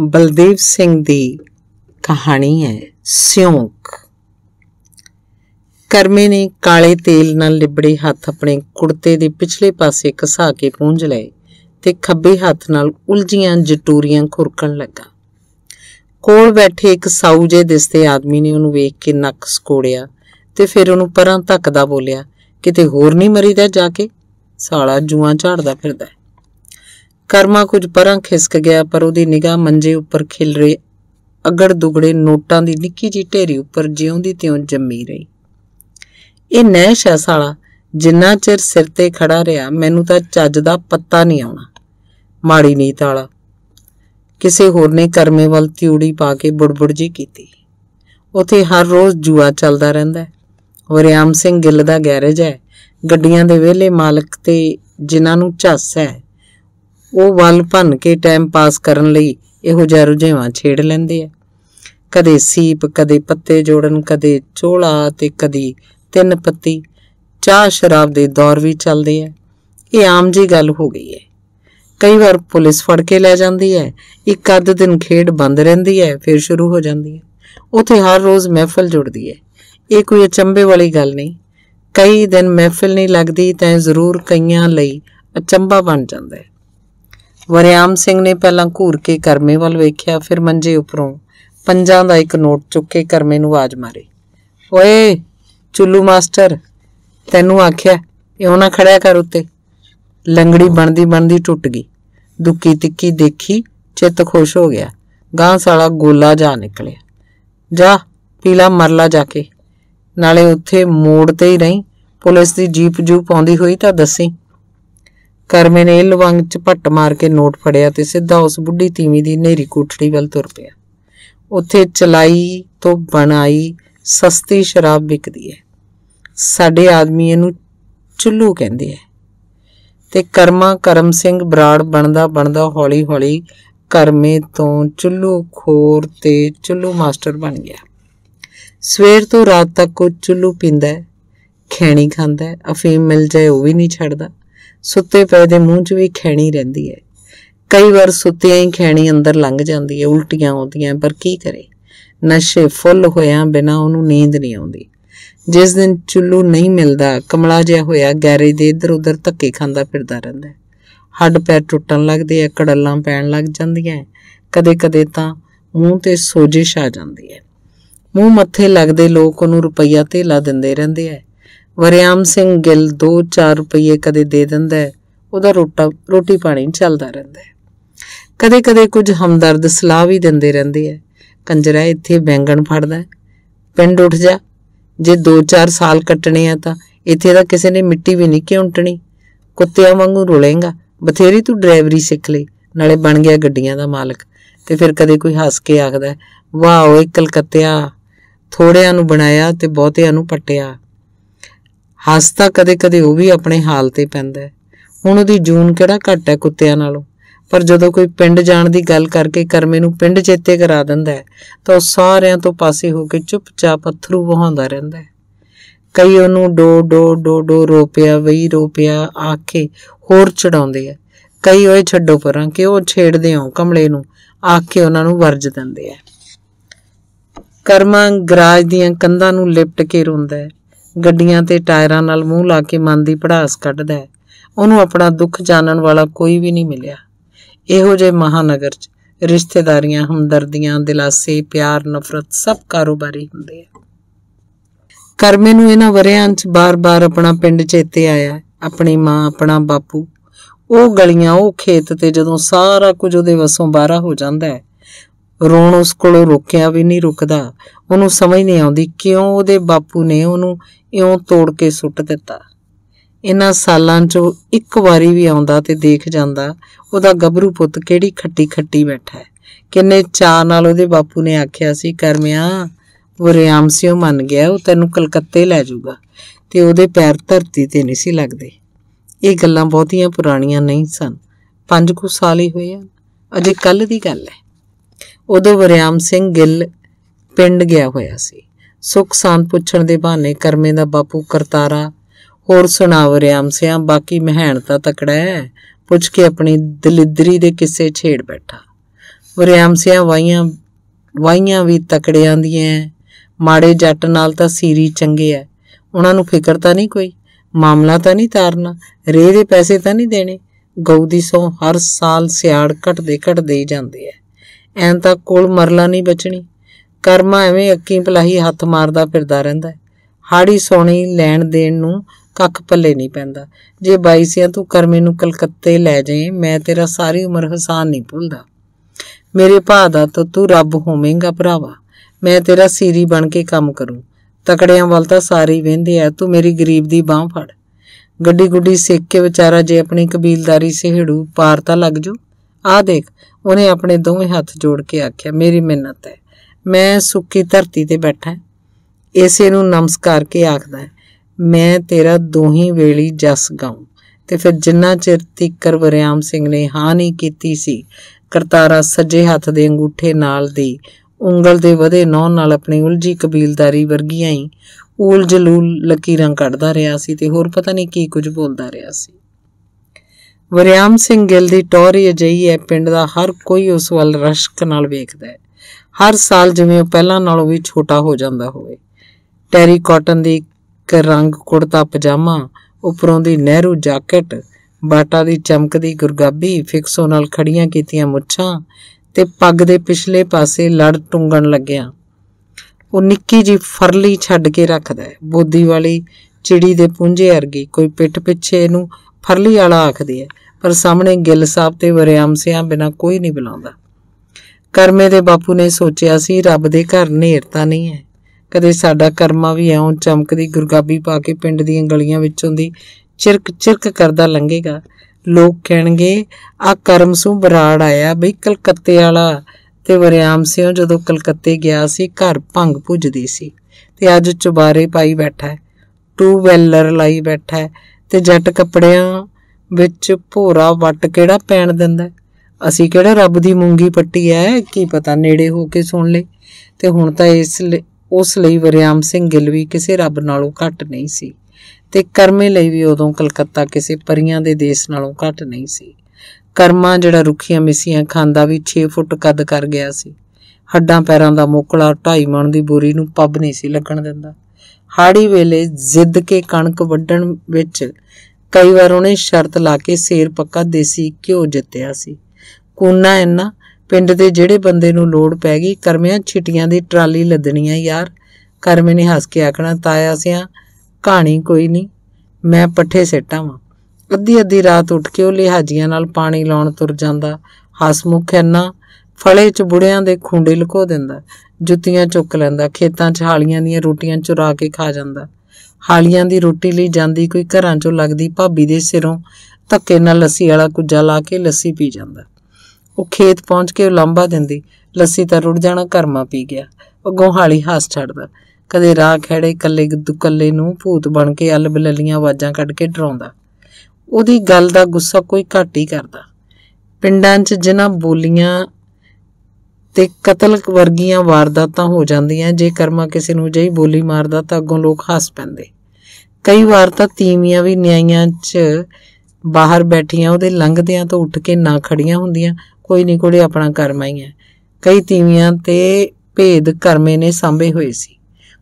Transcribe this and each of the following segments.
ਬਲਦੇਵ ਸਿੰਘ ਦੀ ਕਹਾਣੀ ਹੈ ਸਿਉਂਕ ਕਰਮੇ ਨੇ ਕਾਲੇ ਤੇਲ ਨਾਲ ਲਿਬੜੇ ਹੱਥ ਆਪਣੇ ਕੁੜਤੇ ਦੇ ਪਿਛਲੇ ਪਾਸੇ ਘਸਾ ਕੇ ਪੂੰਝ ਲਏ ਤੇ ਖੱਬੇ ਹੱਥ ਨਾਲ ਉਲਝੀਆਂ ਜਟੂਰੀਆਂ ਖੁਰਕਣ ਲੱਗਾ ਕੋਲ ਬੈਠੇ ਇੱਕ ਸਾਊ ਜੇ ਦਿਸਦੇ ਆਦਮੀ ਨੇ ਉਹਨੂੰ ਵੇਖ ਕੇ ਨੱਕ ਸਕੋੜਿਆ ਤੇ ਫਿਰ ਉਹਨੂੰ ਪਰਾਂ ਧੱਕਦਾ ਬੋਲਿਆ ਕਿਤੇ ਹੋਰ ਨਹੀਂ ਮਰੀਦਾ ਜਾ ਕੇ ਸਾਲਾ ਜੂਆਂ ਝਾੜਦਾ ਫਿਰਦਾ ਕਰਮਾ ਕੁਝ ਪਰਾਂ ਖਿਸਕ ਗਿਆ ਪਰ ਉਹਦੀ ਨਿਗਾਹ ਮੰਜੇ ਉੱਪਰ ਖਿਲ ਰਹੀ ਅਗੜ ਦੁਗੜੇ ਨੋਟਾਂ ਦੀ ਨਿੱਕੀ ਜੀ ਢੇਰੀ ਉੱਪਰ ਜਿਉਂਦੀ ਤਿਉਂ ਜੰਮੀ ਰਹੀ ਇਹ ਨੈਸ਼ ਆ ਜਿੰਨਾ ਚਿਰ ਸਿਰ ਤੇ ਖੜਾ ਰਿਹਾ ਮੈਨੂੰ ਤਾਂ ਚੱਜ ਦਾ ਪੱਤਾ ਨਹੀਂ ਆਉਣਾ ਮਾੜੀ ਨੀਤ ਵਾਲਾ ਕਿਸੇ ਹੋਰ ਨੇ ਕਰਮੇ ਵੱਲ ਤਿਉੜੀ ਪਾ ਕੇ ਬੁੜਬੁੜ ਜੀ ਕੀਤੀ ਉਥੇ ਹਰ ਰੋਜ਼ ਜੂਆ ਚੱਲਦਾ ਰਹਿੰਦਾ ਹੈ ਵਰਿਆਮ ਸਿੰਘ ਗਿੱਲ ਦਾ ਗੈਰੇਜ ਹੈ ਗੱਡੀਆਂ ਦੇ ਵਿਹਲੇ ਮਾਲਕ ਤੇ ਜਿਨ੍ਹਾਂ ਨੂੰ ਝੱਸ ਹੈ ਉਹ ਵੱਲ ਭੰਨ ਕੇ ਟਾਈਮ ਪਾਸ ਕਰਨ ਲਈ ਇਹੋ ਜਿਹਾ ਰੁਝੇਵਾਂ ਛੇੜ ਲੈਂਦੇ ਆ ਕਦੇ ਸੀਪ ਕਦੇ ਪੱਤੇ ਜੋੜਨ ਕਦੇ ਚੋਲਾ ਤੇ ਕਦੀ ਤਿੰਨ ਪੱਤੀ ਚਾਹ ਸ਼ਰਾਬ ਦੇ ਦੌਰ ਵੀ ਚੱਲਦੇ ਆ ਇਹ ਆਮ ਜੀ ਗੱਲ ਹੋ ਗਈ ਹੈ ਕਈ ਵਾਰ ਪੁਲਿਸ ਫੜ ਕੇ ਲੈ ਜਾਂਦੀ ਹੈ ਇੱਕ ਅੱਧ ਦਿਨ ਖੇਡ ਬੰਦ ਰਹਿੰਦੀ ਹੈ ਫਿਰ ਸ਼ੁਰੂ ਹੋ ਜਾਂਦੀ ਹੈ ਉਥੇ ਹਰ ਰੋਜ਼ ਮਹਿਫਲ ਜੁੜਦੀ ਹੈ ਇਹ ਕੋਈ ਅਚੰਬੇ ਵਾਲੀ ਗੱਲ ਨਹੀਂ ਕਈ ਦਿਨ ਮਹਿਫਲ ਨਹੀਂ ਲੱਗਦੀ ਤਾਂ ਜ਼ਰੂਰ ਕਈਆਂ ਲਈ ਅਚੰਬਾ ਬਣ ਜਾਂਦਾ ਹੈ ਵਰਿਆਮ ਸਿੰਘ ਨੇ ਪਹਿਲਾਂ ਘੂਰ ਕੇ ਕਰਮੇ ਵੱਲ ਵੇਖਿਆ ਫਿਰ ਮੰਜੇ ਉੱਪਰੋਂ ਪੰਜਾਂ ਦਾ ਇੱਕ ਨੋਟ ਚੁੱਕ ਕੇ ਕਰਮੇ ਨੂੰ ਆਵਾਜ਼ ਮਾਰੀ ਓਏ ਚੁੱਲੂ ਮਾਸਟਰ ਤੈਨੂੰ ਆਖਿਆ ਇਉਂ ਨਾ ਖੜਿਆ ਕਰ ਉੱਤੇ ਲੰਗੜੀ ਬਣਦੀ ਬਣਦੀ ਟੁੱਟ ਗਈ ਦੁੱਕੀ ਤਿੱਕੀ ਦੇਖੀ ਚਿੱਤ ਖੁਸ਼ ਹੋ ਗਿਆ ਗਾਂ ਸਾਲਾ ਗੋਲਾ ਜਾ ਨਿਕਲਿਆ ਜਾ ਪੀਲਾ ਮਰਲਾ ਜਾ ਕੇ ਨਾਲੇ ਉੱਥੇ ਮੋੜ ਤੇ ਹੀ ਰਹੀ ਪੁਲਿਸ ਦੀ ਜੀਪ ਜੂ ਪਾਉਂਦੀ ਹੋਈ ਤਾਂ ਦੱਸੀ ਕਰਮੇ ਨੇ ਲਵੰਗ 'ਚ ਪੱਟ ਮਾਰ ਕੇ ਨੋਟ ਫੜਿਆ ਤੇ ਸਿੱਧਾ ਉਸ ਬੁੱਢੀ ਤੀਵੀਂ ਦੀ ਨੇਰੀ ਕੋਠੜੀ ਵੱਲ ਤੁਰ ਪਿਆ ਉੱਥੇ ਚਲਾਈ ਤੋਂ ਬਣਾਈ ਸਸਤੀ ਸ਼ਰਾਬ ਵਿਕਦੀ ਹੈ ਸਾਡੇ ਆਦਮੀ ਇਹਨੂੰ ਚੁੱਲੂ ਕਹਿੰਦੇ ਐ ਤੇ ਕਰਮਾ ਕਰਮ ਸਿੰਘ ਬਰਾੜ ਬਣਦਾ ਬਣਦਾ ਹੌਲੀ-ਹੌਲੀ ਕਰਮੇ ਤੋਂ ਚੁੱਲੂ ਖੋਰ ਤੇ ਚੁੱਲੂ ਮਾਸਟਰ ਬਣ ਗਿਆ ਸਵੇਰ ਤੋਂ ਰਾਤ ਤੱਕ ਉਹ ਚੁੱਲੂ ਪੀਂਦਾ ਖੈਣੀ ਖਾਂਦਾ ਅਫੀਮ ਮਿਲ ਜਾਏ ਉਹ ਵੀ ਨਹੀਂ ਛੱਡਦਾ ਸੁੱਤੇ ਪਏ ਦੇ ਮੂੰਹ 'ਚ ਵੀ ਖੈਣੀ ਰਹਿੰਦੀ ਹੈ ਕਈ ਵਾਰ ਸੁੱਤਿਆਂ ਹੀ ਖੈਣੀ ਅੰਦਰ ਲੰਘ ਜਾਂਦੀ ਹੈ ਉਲਟੀਆਂ ਆਉਂਦੀਆਂ ਪਰ ਕੀ ਕਰੇ ਨਸ਼ੇ ਫੁੱਲ ਹੋਇਆ ਬਿਨਾ ਉਹਨੂੰ ਨੀਂਦ ਨਹੀਂ ਆਉਂਦੀ ਜਿਸ ਦਿਨ ਚੁੱਲੂ ਨਹੀਂ ਮਿਲਦਾ ਕਮਲਾ ਜਿਹਾ ਹੋਇਆ ਗੈਰੇਜ ਦੇ ਇੱਧਰ ਉੱਧਰ ਧੱਕੇ ਖਾਂਦਾ ਫਿਰਦਾ ਰਹਿੰਦਾ ਹੱਡ ਪੈਰ ਟੁੱਟਣ ਲੱਗਦੇ ਐ ਕੜੱਲਾਂ ਪੈਣ ਲੱਗ ਜਾਂਦੀਆਂ ਕਦੇ-ਕਦੇ ਤਾਂ ਮੂੰਹ ਤੇ ਸੋਜਿਸ਼ ਆ ਜਾਂਦੀ ਹੈ ਮੂੰਹ ਮੱਥੇ ਲੱਗਦੇ ਲੋਕ ਉਹਨੂੰ ਰੁਪਈਆ ਧੇਲਾ ਦਿੰਦੇ ਰਹਿੰਦੇ ਐ ਵਰਿਆਮ ਸਿੰਘ ਗਿੱਲ 2-4 ਰੁਪਏ ਕਦੇ ਦੇ ਦਿੰਦਾ ਹੈ ਉਹਦਾ ਰੋਟਾ ਰੋਟੀ ਪਾਣੀ ਚੱਲਦਾ ਰਹਿੰਦਾ ਹੈ ਕਦੇ-ਕਦੇ ਕੁਝ ਹਮਦਰਦ ਸਲਾਹ ਵੀ ਦਿੰਦੇ ਰਹਿੰਦੇ ਆ ਕੰਜਰਾ ਇੱਥੇ ਬੈਂਗਣ ਫੜਦਾ ਪਿੰਡ ਉੱਠ ਜਾ ਜੇ 2-4 ਸਾਲ ਕੱਟਣੇ ਆ ਤਾਂ ਇੱਥੇ ਤਾਂ ਕਿਸੇ ਨੇ ਮਿੱਟੀ ਵੀ ਨਹੀਂ ਕਿਉਂਟਣੀ ਕੁੱਤਿਆਂ ਵਾਂਗੂ ਰੁਲੇਗਾ ਬਥੇਰੀ ਤੂੰ ਡਰਾਈਵਰੀ ਸਿੱਖ ਲਈ ਨਾਲੇ ਬਣ ਗਿਆ ਗੱਡੀਆਂ ਦਾ ਮਾਲਕ ਤੇ ਫਿਰ ਕਦੇ ਕੋਈ ਹੱਸ ਕੇ ਆਖਦਾ ਵਾਹ ਓਏ ਕਲਕੱਤਿਆ ਥੋੜਿਆਂ ਨੂੰ ਬਣਾਇਆ ਤੇ ਬਹੁਤਿਆਂ ਨੂੰ ਪਟਿਆ ਹਾਸਤਾ ਕਦੇ-ਕਦੇ ਉਹ ਵੀ ਆਪਣੇ ਹਾਲ ਤੇ ਪੈਂਦਾ ਹੈ ਹੁਣ ਉਹਦੀ ਜੂਨ ਕਿਹੜਾ ਘੱਟ ਹੈ ਕੁੱਤਿਆਂ ਨਾਲੋਂ ਪਰ ਜਦੋਂ ਕੋਈ ਪਿੰਡ ਜਾਣ ਦੀ ਗੱਲ ਕਰਕੇ ਕਰਮੇ ਨੂੰ ਪਿੰਡ ਚੇਤੇ ਕਰਾ ਦਿੰਦਾ ਹੈ ਤਾਂ ਉਹ ਸਾਰਿਆਂ ਤੋਂ ਪਾਸੇ ਹੋ ਕੇ ਚੁੱਪਚਾਪ ਅਥਰੂ ਵਹਾਉਂਦਾ ਰਹਿੰਦਾ ਹੈ ਕਈ ਉਹਨੂੰ ਡੋ ਡੋ ਡੋ ਡੋ ਰੋਪਿਆ ਵਈ ਰੋਪਿਆ ਆਖੇ ਹੋਰ ਚੜਾਉਂਦੇ ਆ ਕਈ ਓਏ ਛੱਡੋ ਪਰਾਂ ਕਿ ਉਹ ਛੇੜਦੇ ਹੋ ਕਮਲੇ ਨੂੰ ਆਖੇ ਉਹਨਾਂ ਨੂੰ ਵਰਜ ਦਿੰਦੇ ਆ ਕਰਮਾਂ ਗਰਾਜ ਦੀਆਂ ਕੰਧਾਂ ਨੂੰ ਲਿਪਟ ਕੇ ਰੋਂਦਾ ਹੈ ਗੱਡੀਆਂ ਤੇ ਟਾਇਰਾਂ ਨਾਲ ਮੂੰਹ ਲਾ ਕੇ ਮਨ ਦੀ ਪੜਾਸ ਕੱਢਦਾ ਹੈ ਉਹਨੂੰ ਆਪਣਾ ਦੁੱਖ ਜਾਣਨ ਵਾਲਾ ਕੋਈ ਵੀ ਨਹੀਂ ਮਿਲਿਆ ਇਹੋ ਜੇ ਮਹਾਨਗਰ 'ਚ ਰਿਸ਼ਤੇਦਾਰੀਆਂ ਹਮਦਰਦੀਆਂ ਦਿਲਾਸੇ ਪਿਆਰ ਨਫ਼ਰਤ ਸਭ ਕਾਰੋਬਾਰੀ ਹੁੰਦੇ ਆ ਕਰਮੇ ਨੂੰ ਇਹਨਾਂ ਵਰਿਆਂ 'ਚ ਬਾਰ-ਬਾਰ ਆਪਣਾ ਪਿੰਡ ਚੇਤੇ ਆਇਆ ਆਪਣੀ ਮਾਂ ਆਪਣਾ ਬਾਪੂ ਉਹ ਗਲੀਆਂ ਉਹ ਖੇਤ ਤੇ ਜਦੋਂ ਸਾਰਾ ਕੁਝ ਉਹਦੇ ਵਸੋਂ ਬਾਰਾ ਹੋ ਜਾਂਦਾ ਹੈ ਰੋਣ ਉਸ ਕੋਲੋਂ ਰੁਕਿਆ ਵੀ ਨਹੀਂ ਰੁਕਦਾ ਉਹਨੂੰ ਸਮਝ ਨਹੀਂ ਆਉਂਦੀ ਕਿਉਂ ਉਹਦੇ ਬਾਪੂ ਨੇ ਉਹਨੂੰ ਇਉਂ ਤੋੜ ਕੇ ਸੁੱਟ ਦਿੱਤਾ ਇਹਨਾਂ ਸਾਲਾਂ 'ਚ ਇੱਕ ਵਾਰੀ ਵੀ ਆਉਂਦਾ ਤੇ ਦੇਖ ਜਾਂਦਾ ਉਹਦਾ ਗੱਭਰੂ ਪੁੱਤ ਕਿਹੜੀ ਖੱਟੀ ਖੱਟੀ ਬੈਠਾ ਹੈ ਕਿੰਨੇ ਚਾਹ ਨਾਲ ਉਹਦੇ ਬਾਪੂ ਨੇ ਆਖਿਆ ਸੀ ਕਰਮਿਆ ਉਹ ਰਿਆਮ ਮੰਨ ਗਿਆ ਉਹ ਤੈਨੂੰ ਕਲਕੱਤੇ ਲੈ ਜਾਊਗਾ ਤੇ ਉਹਦੇ ਪੈਰ ਧਰਤੀ ਤੇ ਨਹੀਂ ਸੀ ਲੱਗਦੇ ਇਹ ਗੱਲਾਂ ਬਹੁਤੀਆਂ ਪੁਰਾਣੀਆਂ ਨਹੀਂ ਸਨ 5 ਕੁ ਸਾਲ ਹੀ ਹੋਏ ਆ ਅਜੇ ਕੱਲ ਦੀ ਗੱਲ ਹੈ ਉਦੋਂ ਵਰਿਆਮ ਸਿੰਘ ਗਿੱਲ ਪਿੰਡ ਗਿਆ ਹੋਇਆ ਸੀ ਸੁਖ ਸਾਨ ਪੁੱਛਣ ਦੇ ਬਹਾਨੇ ਕਰਮੇ ਦਾ ਬਾਪੂ ਕਰਤਾਰਾ ਹੋਰ ਸੁਣਾ ਵਰਿਆਮ ਸਿਆਂ ਬਾਕੀ ਮਹਿਣ ਤਾਂ ਤਕੜਾ ਹੈ ਪੁੱਛ ਕੇ ਆਪਣੀ ਦਲਿੱਦਰੀ ਦੇ ਕਿਸੇ ਛੇੜ ਬੈਠਾ ਵਰਿਆਮ ਸਿਆਂ ਵਾਈਆਂ ਵਾਈਆਂ ਵੀ ਤਕੜਿਆਂ ਦੀਆਂ ਮਾੜੇ ਜੱਟ ਨਾਲ ਤਾਂ ਸੀਰੀ ਚੰਗੇ ਐ ਉਹਨਾਂ ਨੂੰ ਫਿਕਰ ਤਾਂ ਨਹੀਂ ਕੋਈ ਮਾਮਲਾ ਤਾਂ ਨਹੀਂ ਤਾਰਨਾ ਰੇ ਦੇ ਪੈਸੇ ਤਾਂ ਨਹੀਂ ਦੇਣੇ ਗਊ ਦੀ ਸੋ ਹਰ ਸਾਲ ਸਿਆੜ ਘਟਦੇ ਘਟਦੇ ਜਾਂਦੇ ਐ ਐਂ ਤਾਂ ਕੋਲ ਮਰਲਾ ਨਹੀਂ ਬਚਣੀ ਕਰਮਾ ਐਵੇਂ ਅੱਕੀ ਪਲਾਹੀ ਹੱਥ ਮਾਰਦਾ ਫਿਰਦਾ ਰਹਿੰਦਾ ਹਾੜੀ ਸੋਣੀ ਲੈਣ ਦੇਣ ਨੂੰ ਕੱਖ ਪੱਲੇ ਨਹੀਂ ਪੈਂਦਾ ਜੇ ਬਾਈ ਸਿਆ ਤੂੰ ਕਰਮੇ ਨੂੰ ਕਲਕੱਤੇ ਲੈ ਜਾਏ ਮੈਂ ਤੇਰਾ ਸਾਰੀ ਉਮਰ ਹਸਾਨ ਨਹੀਂ ਭੁੱਲਦਾ ਮੇਰੇ ਭਾ ਦਾ ਤਾਂ ਤੂੰ ਰੱਬ ਹੋਵੇਂਗਾ ਭਰਾਵਾ ਮੈਂ ਤੇਰਾ ਸੀਰੀ ਬਣ ਕੇ ਕੰਮ ਕਰੂੰ ਤਕੜਿਆਂ ਵੱਲ ਤਾਂ ਸਾਰੀ ਵਹਿੰਦੇ ਆ ਤੂੰ ਮੇਰੀ ਗਰੀਬ ਦੀ ਬਾਹ ਫੜ ਗੱਡੀ ਗੁੱਡੀ ਸਿੱਖ ਕੇ ਵਿਚਾਰਾ ਜੇ ਆਪਣੀ ਕਬੀਲਦਾਰੀ ਸਿਹੜੂ ਪਾਰ ਤਾਂ ਲੱਗ ਜੂ ਆ ਦੇਖ ਉਹਨੇ ਆਪਣੇ ਦੋਵੇਂ ਹੱਥ ਜੋੜ ਕੇ ਆਖਿਆ ਮੇਰੀ ਮਿੰਨਤ ਹੈ ਮੈਂ ਸੁੱਕੀ ਧਰਤੀ ਤੇ ਬੈਠਾ ਇਸੇ ਨੂੰ ਨਮਸਕਾਰ ਕੇ ਆਖਦਾ ਮੈਂ ਤੇਰਾ ਦੋਹੀ ਵੇਲੀ ਜਸ ਗਾਉ ਤੇ ਫਿਰ ਜਿੰਨਾ ਚਿਰ ਤੀਕਰ ਵਰਿਆਮ ਸਿੰਘ ਨੇ ਹਾਂ ਨਹੀਂ ਕੀਤੀ ਸੀ ਕਰਤਾਰਾ ਸੱਜੇ ਹੱਥ ਦੇ ਅੰਗੂਠੇ ਨਾਲ ਦੀ ਉਂਗਲ ਦੇ ਵਧੇ ਨੌਂ ਨਾਲ ਆਪਣੀ ਉਲਝੀ ਕਬੀਲਦਾਰੀ ਵਰਗੀਆਂ ਹੀ ਉਲਝਲੂਲ ਲਕੀਰਾਂ ਕੱਢਦਾ ਰਿਹਾ ਸੀ ਤੇ ਹੋਰ ਪਤਾ ਨਹੀਂ ਕੀ ਕੁਝ ਬੋਲਦਾ ਰਿਹਾ ਸੀ ਵਰਿਆਮ ਸਿੰਘ ਗਿੱਲ ਦੀ ਟੋਰੀ ਅਜਈ ਹੈ ਪਿੰਡ ਦਾ ਹਰ ਕੋਈ ਉਸ ਵੱਲ ਰਸ਼ਕ ਨਾਲ ਵੇਖਦਾ ਹੈ ਹਰ ਸਾਲ ਜਿਵੇਂ ਉਹ ਪਹਿਲਾਂ ਨਾਲੋਂ ਵੀ ਛੋਟਾ ਹੋ ਜਾਂਦਾ ਹੋਵੇ ਟੈਰੀ ਕਾਟਨ ਦੀ ਇੱਕ ਰੰਗ ਕੁੜਤਾ ਪਜਾਮਾ ਉਪਰੋਂ ਦੀ ਨਹਿਰੂ ਜੈਕਟ ਬਾਟਾ ਦੀ ਚਮਕਦੀ ਗੁਰਗਾਬੀ ਫਿਕਸੋ ਨਾਲ ਖੜੀਆਂ ਕੀਤੀਆਂ ਮੁੱਛਾਂ ਤੇ ਪੱਗ ਦੇ ਪਿਛਲੇ ਪਾਸੇ ਲੜ ਟੁੰਗਣ ਲੱਗਿਆ ਉਹ ਨਿੱਕੀ ਜੀ ਫਰਲੀ ਛੱਡ ਕੇ ਰੱਖਦਾ ਹੈ ਬੋਦੀ ਵਾਲੀ ਚਿੜੀ ਦੇ ਪੁੰਝੇ ਵਰਗੀ ਕੋਈ ਪਿੱਠ ਪਿੱਛੇ ਇਹਨੂੰ ਫਰਲੀ ਵਾਲਾ ਆਖਦੀ ਹੈ ਪਰ ਸਾਹਮਣੇ ਗਿੱਲ ਸਾਹਿਬ ਤੇ ਵਰਿਆਮ ਸਿਆਂ ਬਿਨਾ ਕੋਈ ਨਹੀਂ ਬੁਲਾਉਂਦਾ ਕਰਮੇ ਦੇ ਬਾਪੂ ਨੇ ਸੋਚਿਆ ਸੀ ਰੱਬ ਦੇ ਘਰ ਨੇਰਤਾ ਨਹੀਂ ਹੈ ਕਦੇ ਸਾਡਾ ਕਰਮਾ ਵੀ ਐਉਂ ਚਮਕਦੀ ਗੁਰਗਾਬੀ ਪਾ ਕੇ ਪਿੰਡ ਦੀਆਂ ਗਲੀਆਂ ਵਿੱਚੋਂ ਦੀ ਚਿਰਕ ਚਿਰਕ ਕਰਦਾ ਲੰਗੇਗਾ ਲੋਕ ਕਹਿਣਗੇ ਆ ਕਰਮ ਸੂ ਬਰਾੜ ਆਇਆ ਬਈ ਕਲਕੱਤੇ ਵਾਲਾ ਤੇ ਵਰਿਆਮ ਸਿਓ ਜਦੋਂ ਕਲਕੱਤੇ ਗਿਆ ਸੀ ਘਰ ਭੰਗ ਪੁੱਜਦੀ ਸੀ ਤੇ ਅੱਜ ਚੁਬਾਰੇ ਪਾਈ ਬੈਠਾ ਹੈ ਟੂ ਵੈਲਰ ਲਈ ਬੈਠਾ ਹੈ ਤੇ ਜੱਟ ਕੱਪੜਿਆਂ ਵਿੱਚ ਭੋਰਾ ਵੱਟ ਕਿਹੜਾ ਪੈਣ ਦਿੰਦਾ ਅਸੀਂ ਕਿਹੜਾ ਰੱਬ ਦੀ ਮੂੰਗੀ ਪੱਟੀ ਐ ਕੀ ਪਤਾ ਨੇੜੇ ਹੋ ਕੇ ਸੁਣ ਲੇ ਤੇ ਹੁਣ ਤਾਂ ਇਸ ਉਸ ਲਈ ਵਰਿਆਮ ਸਿੰਘ ਗਿੱਲ ਵੀ ਕਿਸੇ ਰੱਬ ਨਾਲੋਂ ਘੱਟ ਨਹੀਂ ਸੀ ਤੇ ਕਰਮੇ ਲਈ ਵੀ ਉਦੋਂ ਕਲਕੱਤਾ ਕਿਸੇ ਪਰੀਆਂ ਦੇ ਦੇਸ਼ ਨਾਲੋਂ ਘੱਟ ਨਹੀਂ ਸੀ ਕਰਮਾ ਜਿਹੜਾ ਰੁੱਖੀਆਂ ਮਿਸੀਆਂ ਖਾਂਦਾ ਵੀ 6 ਫੁੱਟ ਕੱਦ ਕਰ ਗਿਆ ਸੀ ਹੱਡਾਂ ਪੈਰਾਂ ਦਾ ਮੋਕਲਾ ਢਾਈ ਮਣ ਦੀ ਬੋਰੀ ਨੂੰ ਪੱਬ ਨਹੀਂ ਸੀ ਲੱਗਣ ਦਿੰਦਾ ਹਾੜੀ ਵੇਲੇ ਜ਼ਿੱਦ ਕੇ ਕਣਕ ਵੱਢਣ ਵਿੱਚ ਕਈ ਵਾਰ ਉਹਨੇ ਸ਼ਰਤ ਲਾ ਕੇ ਸੇਰ ਪੱਕਾ ਦੇਸੀ ਘਿਓ ਜਿੱਤਿਆ ਸੀ ਕੋਨਾ ਇੰਨਾ ਪਿੰਡ ਦੇ ਜਿਹੜੇ ਬੰਦੇ ਨੂੰ ਲੋੜ ਪੈ ਗਈ ਕਰਮਿਆਂ ਛਿਟੀਆਂ ਦੀ ਟਰਾਲੀ ਲੱਦਣੀਆਂ ਯਾਰ ਕਰਮੇ ਨੇ ਹੱਸ ਕੇ ਆਖਣਾ ਤਾਇਆ ਸਿਆ ਕਹਾਣੀ ਕੋਈ ਨਹੀਂ ਮੈਂ ਪੱਠੇ ਸੇਟਾਂ ਵਾਂ ਅੱਧੀ ਅੱਧੀ ਰਾਤ ਉੱਠ ਕੇ ਉਹ ਲਿਹਾਜੀਆਂ ਨਾਲ ਪਾਣੀ ਲਾਉਣ ਤੁਰ ਜਾਂਦਾ ਹਸਮੁਖ ਇੰਨਾ ਫਲੇ 'ਚ ਬੁੜਿਆਂ ਦੇ ਖੁੰਡੇ ਲਕੋ ਦਿੰਦਾ ਜੁੱਤੀਆਂ ਚੁੱਕ ਲੈਂਦਾ ਖੇਤਾਂ 'ਚ ਹਾਲੀਆਂ ਦੀਆਂ ਰੋਟੀਆਂ ਚੁਰਾ ਕੇ ਖਾ ਜਾਂਦਾ ਹਾਲੀਆਂ ਦੀ ਰੋਟੀ ਲਈ ਜਾਂਦੀ ਕੋਈ ਘਰਾਂ 'ਚੋਂ ਲੱਗਦੀ ਭਾਬੀ ਦੇ ਸਿਰੋਂ ਧੱਕੇ ਨਾਲ ਲੱਸੀ ਵਾਲਾ ਕੁੱਜਾ ਲਾ ਕੇ ਲੱਸੀ ਪੀ ਜਾਂਦਾ ਉਹ ਖੇਤ ਪਹੁੰਚ ਕੇ ਉਲੰਬਾ ਦਿੰਦੀ ਲੱਸੀ ਤਾਂ ਰੁੜ ਜਾਣਾ ਕਰਮਾ ਪੀ ਗਿਆ ਅੱਗੋਂ ਹਾਲੀ ਹਾਸ ਛੱਡਦਾ ਕਦੇ ਰਾਹ ਖੜੇ ਕੱਲੇ ਦੁਕੱਲੇ ਨੂੰ ਭੂਤ ਬਣ ਕੇ ਲੱਲੀਆਂ ਆਵਾਜ਼ਾਂ ਕੱਢ ਕੇ ਡਰਾਉਂਦਾ ਉਹਦੀ ਗੱਲ ਦਾ ਗੁੱਸਾ ਕੋਈ ਘੱਟ ਹੀ ਕਰਦਾ ਪਿੰਡਾਂ 'ਚ ਜਿਨ੍ਹਾਂ ਬੋਲੀਆਂ ਤੇ ਕਤਲ ਵਰਗੀਆਂ ਵਾਰਦਾਤਾਂ ਹੋ ਜਾਂਦੀਆਂ ਜੇ ਕਰਮਾ ਕਿਸੇ ਨੂੰ ਜਈ ਬੋਲੀ ਮਾਰਦਾ ਤਾਂ ਅੱਗੋਂ ਲੋਕ ਹੱਸ ਪੈਂਦੇ ਕਈ ਵਾਰ ਤਾਂ ਤੀਵੀਆਂ ਵੀ ਨਿਆਈਆਂ 'ਚ ਬਾਹਰ ਬੈਠੀਆਂ ਉਹਦੇ ਲੰਘਦਿਆਂ ਤੋਂ ਉੱਠ ਕੇ ਨਾ ਖੜੀਆਂ ਹੁੰਦੀਆਂ ਕੋਈ ਨਹੀਂ ਕੋੜੇ ਆਪਣਾ ਕਰਮਾ ਹੀ ਹੈ ਕਈ ਤੀਵੀਆਂ ਤੇ ਭੇਦ ਕਰਮੇ ਨੇ ਸਾਂਭੇ ਹੋਏ ਸੀ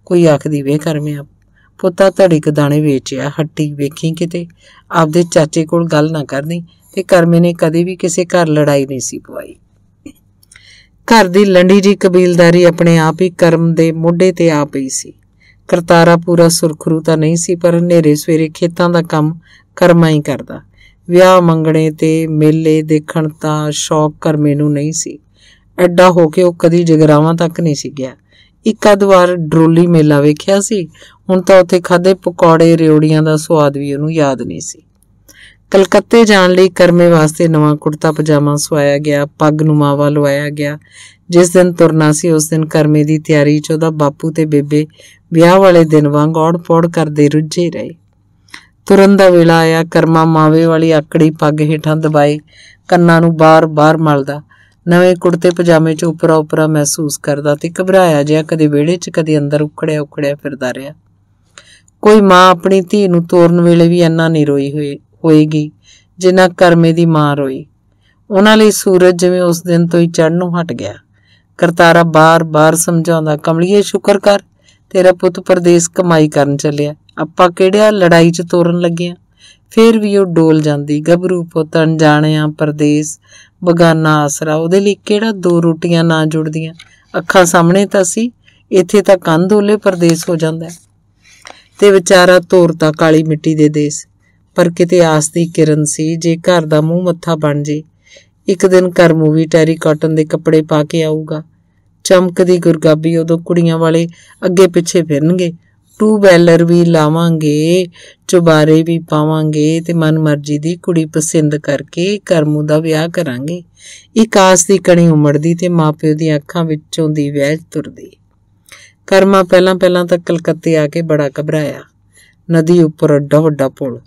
ਕੋਈ ਆਖਦੀ ਵੇ ਕਰਮੇ ਆ ਪੁੱਤਾ ਧੜੀ ਦਾਣੇ ਵੇਚਿਆ ਹੱਟੀ ਵੇਖੀ ਕਿਤੇ ਆਪਦੇ ਚਾਚੇ ਕੋਲ ਗੱਲ ਨਾ ਕਰਨੀ ਤੇ ਕਰਮੇ ਨੇ ਕਦੇ ਵੀ ਕਿਸੇ ਘਰ ਲੜਾਈ ਨਹੀਂ ਸੀ ਪਵਾਈ ਘਰ ਦੀ ਲੰਡੀ ਜੀ ਕਬੀਲਦਾਰੀ ਆਪਣੇ ਆਪ ਹੀ ਕਰਮ ਦੇ ਮੋਢੇ ਤੇ ਆ ਪਈ ਸੀ ਕਰਤਾਰਾ ਪੂਰਾ ਸੁਰਖਰੂ ਤਾਂ ਨਹੀਂ ਸੀ ਪਰ ਹਨੇਰੇ ਸਵੇਰੇ ਖੇਤਾਂ ਦਾ ਕੰਮ ਕਰਮਾ ਹੀ ਕਰਦਾ ਵਿਆਹ ਮੰਗਣੇ ਤੇ ਮੇਲੇ ਦੇਖਣ ਤਾਂ ਸ਼ੌਕ ਕਰਮੇ ਨੂੰ ਨਹੀਂ ਸੀ ਐਡਾ ਹੋ ਕੇ ਉਹ ਕਦੀ ਜਗਰਾਵਾਂ ਤੱਕ ਨਹੀਂ ਸੀ ਗਿਆ ਇੱਕ ਅਦਵਾਰ ਡਰੋਲੀ ਮੇਲਾ ਵੇਖਿਆ ਸੀ ਹੁਣ ਤਾਂ ਉੱਥੇ ਖਾਦੇ ਪਕੌੜੇ ਰਿਉੜੀਆਂ ਦਾ ਸਵਾਦ ਵੀ ਉਹਨੂੰ ਯਾਦ ਨਹੀਂ ਸੀ ਕਲਕੱਤੇ ਜਾਣ ਲਈ ਕਰਮੇ ਵਾਸਤੇ ਨਵਾਂ ਕੁੜਤਾ ਪਜਾਮਾ ਸਵਾਇਆ ਗਿਆ ਪੱਗ ਨੂੰ ਮਾਵਾ ਲਵਾਇਆ ਗਿਆ ਜਿਸ ਦਿਨ ਤੁਰਨਾ ਸੀ ਉਸ ਦਿਨ ਕਰਮੇ ਦੀ ਤਿਆਰੀ 'ਚ ਉਹਦਾ ਬਾਪੂ ਤੇ ਬੇਬੇ ਵਿਆਹ ਵਾਲੇ ਦਿਨ ਵਾਂਗ ਔੜ-ਪੌੜ ਕਰਦੇ ਰੁੱਝੇ ਰਹੇ ਤੁਰਨ ਦਾ ਵੇਲਾ ਆਇਆ ਕਰਮਾ ਮਾਵੇ ਵਾਲੀ ਆਕੜੀ ਪੱਗ ਹੇਠਾਂ ਦਬਾਏ ਕੰਨਾਂ ਨੂੰ ਬਾਰ-ਬਾਰ ਮਲਦਾ ਨਵੇਂ ਕੁੜਤੇ ਪਜਾਮੇ 'ਚ ਉਪਰਾ-ਉਪਰਾ ਮਹਿਸੂਸ ਕਰਦਾ ਤੇ ਘਬਰਾਇਆ ਜਿਹਾ ਕਦੇ ਵਿਹੜੇ 'ਚ ਕਦੇ ਅੰਦਰ ਉਖੜਿਆ ਉਖੜਿਆ ਫਿਰਦਾ ਰਿਹਾ ਕੋਈ ਮਾਂ ਆਪਣੀ ਧੀ ਨੂੰ ਤੋਰਨ ਵੇਲੇ ਵੀ ਇੰਨਾ ਨਹੀਂ ਰੋਈ ਹੋਈ ਹੋਏਗੀ ਜਿਨ੍ਹਾਂ ਕਰਮੇ ਦੀ ਮਾਰ ਹੋਈ ਉਹਨਾਂ ਲਈ ਸੂਰਜ ਜਿਵੇਂ ਉਸ ਦਿਨ ਤੋਂ ਹੀ ਚੜ੍ਹਨੋਂ ਹਟ ਗਿਆ ਕਰਤਾਰਾ ਬਾਰ-ਬਾਰ ਸਮਝਾਉਂਦਾ ਕਮਲੀਏ ਸ਼ੁਕਰ ਕਰ ਤੇਰਾ ਪੁੱਤ ਪਰਦੇਸ ਕਮਾਈ ਕਰਨ ਚੱਲਿਆ ਆਪਾਂ ਕਿਹੜਿਆ ਲੜਾਈ 'ਚ ਤੋਰਨ ਲੱਗਿਆ ਫੇਰ ਵੀ ਉਹ ਡੋਲ ਜਾਂਦੀ ਗੱਭਰੂ ਪੁੱਤ ਜਾਣਿਆ ਪਰਦੇਸ ਬਗਾਨਾ ਆਸਰਾ ਉਹਦੇ ਲਈ ਕਿਹੜਾ ਦੋ ਰੋਟੀਆਂ ਨਾ ਜੁੜਦੀਆਂ ਅੱਖਾਂ ਸਾਹਮਣੇ ਤਾਂ ਸੀ ਇੱਥੇ ਤਾਂ ਕੰਧ ਓਲੇ ਪਰਦੇਸ ਹੋ ਜਾਂਦਾ ਤੇ ਵਿਚਾਰਾ ਤੋਰਤਾ ਕਾਲੀ ਮਿੱਟੀ ਦੇ ਦੇਸ਼ ਪਰ ਕਿਤੇ ਆਸ ਦੀ ਕਿਰਨ ਸੀ ਜੇ ਘਰ ਦਾ ਮੂੰਹ ਮੱਥਾ ਬਣ ਜੇ ਇੱਕ ਦਿਨ ਘਰ ਮੂਵੀ ਟੈਰੀ ਕਾਟਨ ਦੇ ਕੱਪੜੇ ਪਾ ਕੇ ਆਊਗਾ ਚਮਕਦੀ ਗੁਰਗਾਬੀ ਉਦੋਂ ਕੁੜੀਆਂ ਵਾਲੇ ਅੱਗੇ ਪਿੱਛੇ ਫਿਰਨਗੇ ਟੂ ਬੈਲਰ ਵੀ ਲਾਵਾਂਗੇ ਚੁਬਾਰੇ ਵੀ ਪਾਵਾਂਗੇ ਤੇ ਮਨਮਰਜ਼ੀ ਦੀ ਕੁੜੀ ਪਸੰਦ ਕਰਕੇ ਕਰਮੂ ਦਾ ਵਿਆਹ ਕਰਾਂਗੇ ਇੱਕ ਆਸ ਦੀ ਕਣੀ ਉਮੜਦੀ ਤੇ ਮਾਪਿਓ ਦੀਆਂ ਅੱਖਾਂ ਵਿੱਚੋਂ ਦੀ ਵਹਿਜ ਤੁਰਦੀ ਕਰਮਾ ਪਹਿਲਾਂ ਪਹਿਲਾਂ ਤਾਂ ਕਲਕੱਤੇ ਆ ਕੇ ਬੜਾ ਘਬਰਾਇਆ ਨਦੀ ਉੱਪਰ ਅੱਡਾ ਵੱਡਾ ਪੁਲ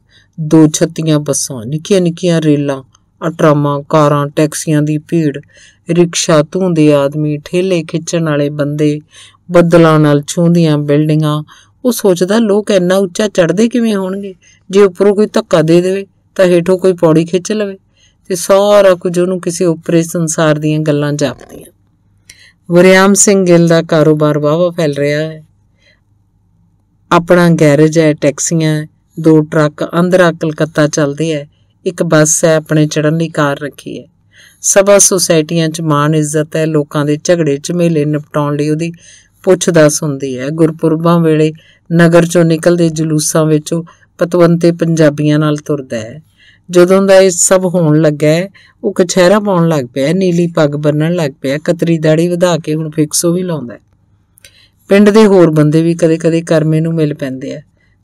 ਦੋ ਛੱਤੀਆਂ ਬੱਸਾਂ ਨਿੱਕੀਆਂ ਨਿੱਕੀਆਂ ਰੇਲਾਂ ਅਟਰਾਮਾਂ ਕਾਰਾਂ ਟੈਕਸੀਆਂ ਦੀ ਭੀੜ ਰਿਕਸ਼ਾ ਧੁੰਦੇ ਆਦਮੀ ਠੇਲੇ ਖਿੱਚਣ ਵਾਲੇ ਬੰਦੇ ਬੱਦਲਾਂ ਨਾਲ ਛੂੰਦੀਆਂ ਬਿਲਡਿੰਗਾਂ ਉਹ ਸੋਚਦਾ ਲੋਕ ਇੰਨਾ ਉੱਚਾ ਚੜਦੇ ਕਿਵੇਂ ਹੋਣਗੇ ਜੇ ਉੱਪਰੋਂ ਕੋਈ ਧੱਕਾ ਦੇ ਦੇਵੇ ਤਾਂ ਹੇਠੋਂ ਕੋਈ ਪੌੜੀ ਖਿੱਚ ਲਵੇ ਤੇ ਸਾਰਾ ਕੁਝ ਉਹਨੂੰ ਕਿਸੇ ਉੱਪਰੇ ਸੰਸਾਰ ਦੀਆਂ ਗੱਲਾਂ ਜਾਪਦੀਆਂ ਵਰਿਆਮ ਸਿੰਘ ਗਿੱਲ ਦਾ ਕਾਰੋਬਾਰ ਵਾਵਾ ਫੈਲ ਰਿਹਾ ਹੈ ਆਪਣਾ ਗੈਰੇਜ ਹੈ ਟੈਕਸੀਆਂ ਦੋ ਟਰੱਕ ਅੰਦਰਾ ਕਲਕੱਤਾ ਚੱਲਦੇ ਐ ਇੱਕ ਬੱਸ ਐ ਆਪਣੇ ਚੜਨ ਲਈ ਕਾਰ ਰੱਖੀ ਐ ਸਭਾ ਸੁਸਾਇਟੀਆਂ 'ਚ ਮਾਣ ਇੱਜ਼ਤ ਐ ਲੋਕਾਂ ਦੇ ਝਗੜੇ ਝਮੇਲੇ ਨਿਪਟਾਉਣ ਲਈ ਉਹਦੀ ਪੁੱਛਦਾਸ ਹੁੰਦੀ ਐ ਗੁਰਪੁਰਬਾਂ ਵੇਲੇ ਨਗਰ 'ਚੋਂ ਨਿਕਲਦੇ ਜਲੂਸਾਂ ਵਿੱਚੋਂ ਪਤਵੰਤੇ ਪੰਜਾਬੀਆਂ ਨਾਲ ਤੁਰਦਾ ਐ ਜਦੋਂ ਦਾ ਇਹ ਸਭ ਹੋਣ ਲੱਗਾ ਉਹ ਕਛਹਿਰਾ ਪਾਉਣ ਲੱਗ ਪਿਆ ਨੀਲੀ ਪੱਗ ਬੰਨਣ ਲੱਗ ਪਿਆ ਕਤਰੀ ਦਾੜੀ ਵਧਾ ਕੇ ਹੁਣ ਫਿਕਸੋ ਵੀ ਲਾਉਂਦਾ ਪਿੰਡ ਦੇ ਹੋਰ ਬੰਦੇ ਵੀ ਕਦੇ-ਕਦੇ ਕਰਮੇ ਨੂੰ ਮਿਲ ਪੈਂਦੇ ਆ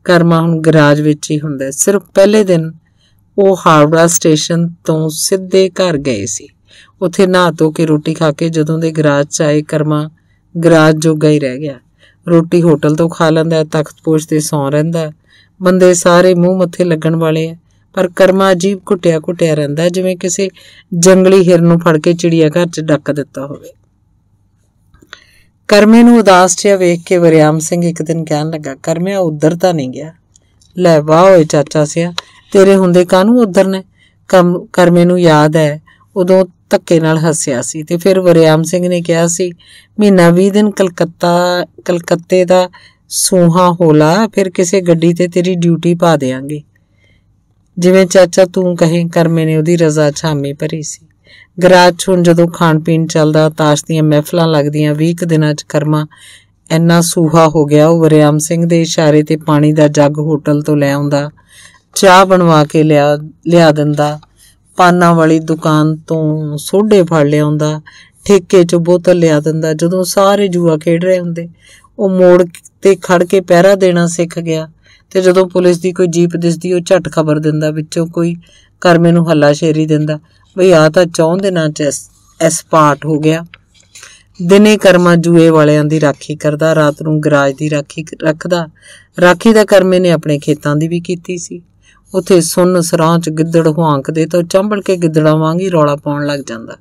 ਕਰਮਾ ਹੁਣ ਗਰਾਜ ਵਿੱਚ ਹੀ ਹੁੰਦਾ ਸਿਰਫ ਪਹਿਲੇ ਦਿਨ ਉਹ ਹਾਰਬਰਾ ਸਟੇਸ਼ਨ ਤੋਂ ਸਿੱਧੇ ਘਰ ਗਏ ਸੀ ਉੱਥੇ ਨਹਾ ਧੋ ਕੇ ਰੋਟੀ ਖਾ ਕੇ ਜਦੋਂ ਦੇ ਗਰਾਜ 'ਚ ਆਏ ਕਰਮਾ ਗਰਾਜ ਜੋਗਾ ਹੀ ਰਹਿ ਗਿਆ ਰੋਟੀ ਹੋਟਲ ਤੋਂ ਖਾ ਲੈਂਦਾ ਤਖਤ ਪੋਸ਼ ਤੇ ਸੌਂ ਰਹਿੰਦਾ ਬੰਦੇ ਸਾਰੇ ਮੂੰਹ ਮੱਥੇ ਲੱਗਣ ਵਾਲੇ ਆ ਪਰ ਕਰਮਾ ਅਜੀਬ ਘੁੱਟਿਆ ਘੁੱਟਿਆ ਰਹਿੰਦਾ ਜਿਵੇਂ ਕਿਸੇ ਜੰਗਲੀ ਹਿਰਨ ਨੂੰ ਫੜ ਕੇ ਚਿੜੀਆ ਘਰ 'ਚ ਡੱਕ ਦਿੱਤਾ ਹੋਵੇ ਕਰਮੇ ਨੂੰ ਉਦਾਸ ਜਿਹਾ ਵੇਖ ਕੇ ਵਰਿਆਮ ਸਿੰਘ ਇੱਕ ਦਿਨ ਕਹਿਣ ਲੱਗਾ ਕਰਮਿਆ ਉਧਰ ਤਾਂ ਨਹੀਂ ਗਿਆ ਲੈ ਵਾਹ ਓਏ ਚਾਚਾ ਸਿਆ ਤੇਰੇ ਹੁੰਦੇ ਕਾਹਨੂੰ ਉਧਰ ਨੇ ਕਰਮੇ ਨੂੰ ਯਾਦ ਹੈ ਉਦੋਂ ਧੱਕੇ ਨਾਲ ਹੱਸਿਆ ਸੀ ਤੇ ਫਿਰ ਵਰਿਆਮ ਸਿੰਘ ਨੇ ਕਿਹਾ ਸੀ ਮਹੀਨਾ 20 ਦਿਨ ਕਲਕੱਤਾ ਕਲਕੱਤੇ ਦਾ ਸੂਹਾ ਹੋਲਾ ਫਿਰ ਕਿਸੇ ਗੱਡੀ ਤੇ ਤੇਰੀ ਡਿਊਟੀ ਪਾ ਦੇਾਂਗੇ ਜਿਵੇਂ ਚਾਚਾ ਤੂੰ ਕਹੇ ਕਰਮੇ ਨੇ ਉਹਦੀ ਰਜ਼ਾ ਛਾਮੀ ਭਰੀ ਸੀ ਗਰਾਜ ਹੁਣ ਜਦੋਂ ਖਾਣ ਪੀਣ ਚੱਲਦਾ ਤਾਸ਼ ਦੀਆਂ ਮਹਿਫਲਾਂ ਲੱਗਦੀਆਂ 20 ਦਿਨਾਂ 'ਚ ਕਰਮਾ ਇੰਨਾ ਸੂਹਾ ਹੋ ਗਿਆ ਉਹ ਵਰਿਆਮ ਸਿੰਘ ਦੇ ਇਸ਼ਾਰੇ ਤੇ ਪਾਣੀ ਦਾ ਜੱਗ ਹੋਟਲ ਤੋਂ ਲੈ ਆਉਂਦਾ ਚਾਹ ਬਣਵਾ ਕੇ ਲਿਆ ਲਿਆ ਦਿੰਦਾ ਪਾਨਾ ਵਾਲੀ ਦੁਕਾਨ ਤੋਂ ਸੋਡੇ ਫੜ ਲਿਆਉਂਦਾ ਠੇਕੇ 'ਚ ਬੋਤਲ ਲਿਆ ਦਿੰਦਾ ਜਦੋਂ ਸਾਰੇ ਜੂਆ ਖੇਡ ਰਹੇ ਹੁੰਦੇ ਉਹ ਮੋੜ ਤੇ ਖੜ ਕੇ ਪਹਿਰਾ ਦੇਣਾ ਸਿੱਖ ਗਿਆ ਤੇ ਜਦੋਂ ਪੁਲਿਸ ਦੀ ਕੋਈ ਜੀਪ ਦਿਸਦੀ ਉਹ ਝਟ ਖਬਰ ਦਿੰਦਾ ਵਿੱਚੋਂ ਕੋਈ ਕਰਮੇ ਨੂੰ ਹੱਲਾ ਸ਼ੇਰੀ ਦਿੰਦਾ ਵੀ ਆ ਤਾਂ ਚੌਂ ਦਿਨਾਂ ਚ ਇਸ ਪਾਰਟ ਹੋ ਗਿਆ ਦਿਨੇ ਕਰਮਾ ਜੂਏ ਵਾਲਿਆਂ ਦੀ ਰਾਖੀ ਕਰਦਾ ਰਾਤ ਨੂੰ ਗਰਾਜ ਦੀ ਰਾਖੀ ਰੱਖਦਾ ਰਾਖੀ ਦਾ ਕਰਮੇ ਨੇ ਆਪਣੇ ਖੇਤਾਂ ਦੀ ਵੀ ਕੀਤੀ ਸੀ ਉਥੇ ਸੁੰਨ ਸਰਾਂ ਚ ਗਿੱਦੜ ਹੁਆਂਕਦੇ ਤਾਂ ਚੰਬਲ ਕੇ ਗਿੱਦੜਾਂ ਵਾਂਗ ਹੀ ਰੌਲਾ ਪਾਉਣ ਲੱਗ ਜਾਂਦਾ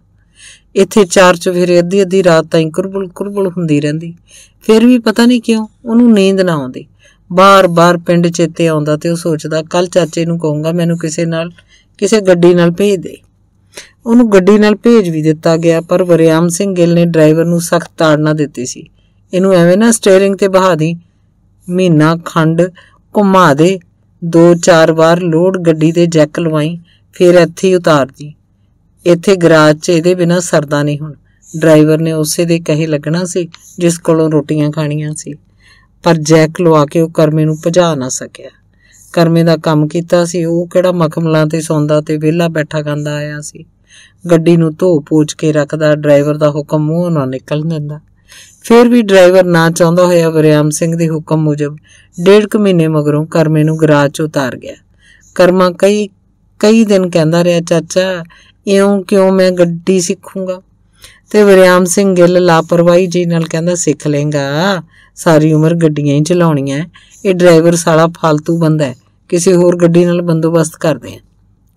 ਇੱਥੇ ਚਾਰ ਚਵੇਰੇ ਅੱਧੀ ਅੱਧੀ ਰਾਤ ਤਾਈਂ ਕੁਰਬਲ ਕੁਰਬਲ ਹੁੰਦੀ ਰਹਿੰਦੀ ਫਿਰ ਵੀ ਪਤਾ ਨਹੀਂ ਕਿਉਂ ਉਹਨੂੰ ਨੀਂਦ ਨਾ ਆਉਂਦੀ ਬਾਰ-ਬਾਰ ਪਿੰਡ ਚੇਤੇ ਆਉਂਦਾ ਤੇ ਉਹ ਸੋਚਦਾ ਕੱਲ ਚਾਚੇ ਨੂੰ ਕਹੂੰਗਾ ਮੈਨੂੰ ਕਿਸੇ ਨਾਲ ਕਿਸੇ ਗੱਡੀ ਨਾਲ ਭੇਜ ਦੇ ਉਹਨੂੰ ਗੱਡੀ ਨਾਲ ਭੇਜ ਵੀ ਦਿੱਤਾ ਗਿਆ ਪਰ ਵਰਿਆਮ ਸਿੰਘ ਗਿੱਲ ਨੇ ਡਰਾਈਵਰ ਨੂੰ ਸਖਤ ਤਾੜਨਾ ਦਿੱਤੀ ਸੀ ਇਹਨੂੰ ਐਵੇਂ ਨਾ ਸਟੀering ਤੇ ਬਹਾ ਦੀ ਮਹੀਨਾ ਖੰਡ ਘੁਮਾ ਦੇ ਦੋ ਚਾਰ ਵਾਰ ਲੋਡ ਗੱਡੀ ਦੇ ਜੈਕ ਲਵਾਈ ਫਿਰ ਇੱਥੇ ਹੀ ਉਤਾਰ ਦੀ ਇੱਥੇ ਗਰਾਜ 'ਚ ਇਹਦੇ ਬਿਨਾ ਸਰਦਾ ਨਹੀਂ ਹੁਣ ਡਰਾਈਵਰ ਨੇ ਉਸੇ ਦੇ ਕਹੇ ਲੱਗਣਾ ਸੀ ਜਿਸ ਕੋਲੋਂ ਰੋਟੀਆਂ ਖਾਣੀਆਂ ਸੀ ਪਰ ਜੈਕ ਲਵਾ ਕੇ ਉਹ ਕਰਮੇ ਨੂੰ ਭਜਾ ਨਾ ਸਕਿਆ ਕਰਮੇ ਦਾ ਕੰਮ ਕੀਤਾ ਸੀ ਉਹ ਕਿਹੜਾ ਮਖਮਲਾਂ ਤੇ ਸੌਂਦਾ ਤੇ ਵਿਹਲਾ ਬੈਠਾ ਗੰਦਾ ਆਇਆ ਸੀ ਗੱਡੀ ਨੂੰ ਧੋ ਪੋਚ ਕੇ ਰੱਖਦਾ ਡਰਾਈਵਰ ਦਾ ਹੁਕਮ ਮੂੰਹ ਨਾਲ ਨਿਕਲ ਦਿੰਦਾ ਫਿਰ ਵੀ ਡਰਾਈਵਰ ਨਾ ਚਾਹੁੰਦਾ ਹੋਇਆ ਵਰਿਆਮ ਸਿੰਘ ਦੇ ਹੁਕਮ ਮੁਜਬ ਡੇਢ ਕੁ ਮਹੀਨੇ ਮਗਰੋਂ ਕਰਮੇ ਨੂੰ ਗਰਾਜ 'ਚ ਉਤਾਰ ਗਿਆ ਕਰਮਾ ਕਈ ਕਈ ਦਿਨ ਕਹਿੰਦਾ ਰਿਹਾ ਚਾਚਾ ਇਉਂ ਕਿਉਂ ਮੈਂ ਗੱਡੀ ਸਿੱਖੂੰਗਾ ਤੇ ਵਰਿਆਮ ਸਿੰਘ ਗਿੱਲ ਲਾਪਰਵਾਹੀ ਜੀ ਨਾਲ ਕਹਿੰਦਾ ਸਿੱਖ ਲੇਗਾ ਸਾਰੀ ਉਮਰ ਗੱਡੀਆਂ ਹੀ ਚਲਾਉਣੀਆਂ ਇਹ ਡਰਾਈਵਰ ਸਾਲਾ ਫालतू ਬੰਦਾ ਹੈ ਕਿਸੇ ਹੋਰ ਗੱਡੀ ਨਾਲ ਬੰਦੋਬਸਤ ਕਰਦੇ ਆ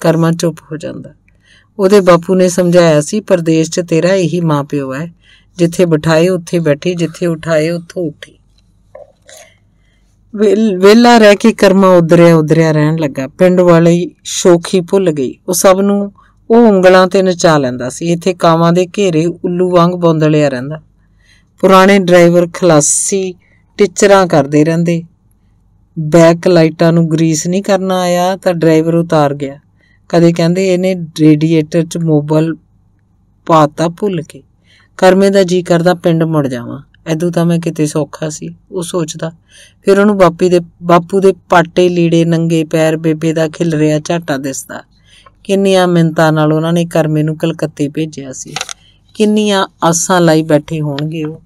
ਕਰਮਾ ਚੁੱਪ ਹੋ ਜਾਂਦਾ ਉਹਦੇ ਬਾਪੂ ਨੇ ਸਮਝਾਇਆ ਸੀ ਪਰਦੇਸ਼ 'ਚ ਤੇਰਾ ਇਹੀ ਮਾਪਿਓ ਹੈ ਜਿੱਥੇ ਬਿਠਾਏ ਉੱਥੇ ਬੈਠੀ ਜਿੱਥੇ ਉਠਾਏ ਉੱਥੋਂ ਉੱਠੀ ਵੇਲਾ ਰਹਿ ਕੇ ਕਰਮਾ ਉਧਰਿਆ ਉਧਰਿਆ ਰਹਿਣ ਲੱਗਾ ਪਿੰਡ ਵਾਲੇ ਸ਼ੋਖੀ ਭੁੱਲ ਗਈ ਉਹ ਸਭ ਨੂੰ ਉਹ ਉਂਗਲਾਂ ਤੇ ਨਚਾ ਲੈਂਦਾ ਸੀ ਇੱਥੇ ਕਾਵਾਂ ਦੇ ਘੇਰੇ ਉੱਲੂ ਵਾਂਗ ਬੌਂਦਲਿਆ ਰਹਿੰਦਾ ਪੁਰਾਣੇ ਡਰਾਈਵਰ ਖਲਾਸੀ ਟਿਚਰਾਂ ਕਰਦੇ ਰਹਿੰਦੇ ਬੈਕ ਲਾਈਟਾਂ ਨੂੰ ਗਰੀਸ ਨਹੀਂ ਕਰਨਾ ਆਇਆ ਤਾਂ ਡਰਾਈਵਰ ਉਤਾਰ ਗਿਆ ਕਦੇ ਕਹਿੰਦੇ ਇਹਨੇ ਰੇਡੀਏਟਰ 'ਚ ਮੋਬਲ ਪਾਤਾ ਭੁੱਲ ਕੇ ਕਰਮੇ ਦਾ ਜੀ ਕਰਦਾ ਪਿੰਡ ਮੁੜ ਜਾਵਾਂ ਐਦੋਂ ਤਾਂ ਮੈਂ ਕਿਤੇ ਸੌਖਾ ਸੀ ਉਹ ਸੋਚਦਾ ਫਿਰ ਉਹਨੂੰ ਬਾਪੀ ਦੇ ਬਾਪੂ ਦੇ ਪਾਟੇ ਲੀੜੇ ਨੰਗੇ ਪੈਰ ਬੇਬੇ ਦਾ ਖਿਲ ਰਿਹਾ ਝਾਟਾ ਦਿਸਦਾ ਕਿੰਨੀਆਂ ਮਿੰਤਾਂ ਨਾਲ ਉਹਨਾਂ ਨੇ ਕਰਮੇ ਨੂੰ ਕਲਕੱਤੇ ਭੇਜਿਆ ਸੀ ਕਿੰਨੀਆਂ ਆਸਾਂ ਲਾਈ ਬੈਠੇ ਹੋਣਗੇ ਉਹ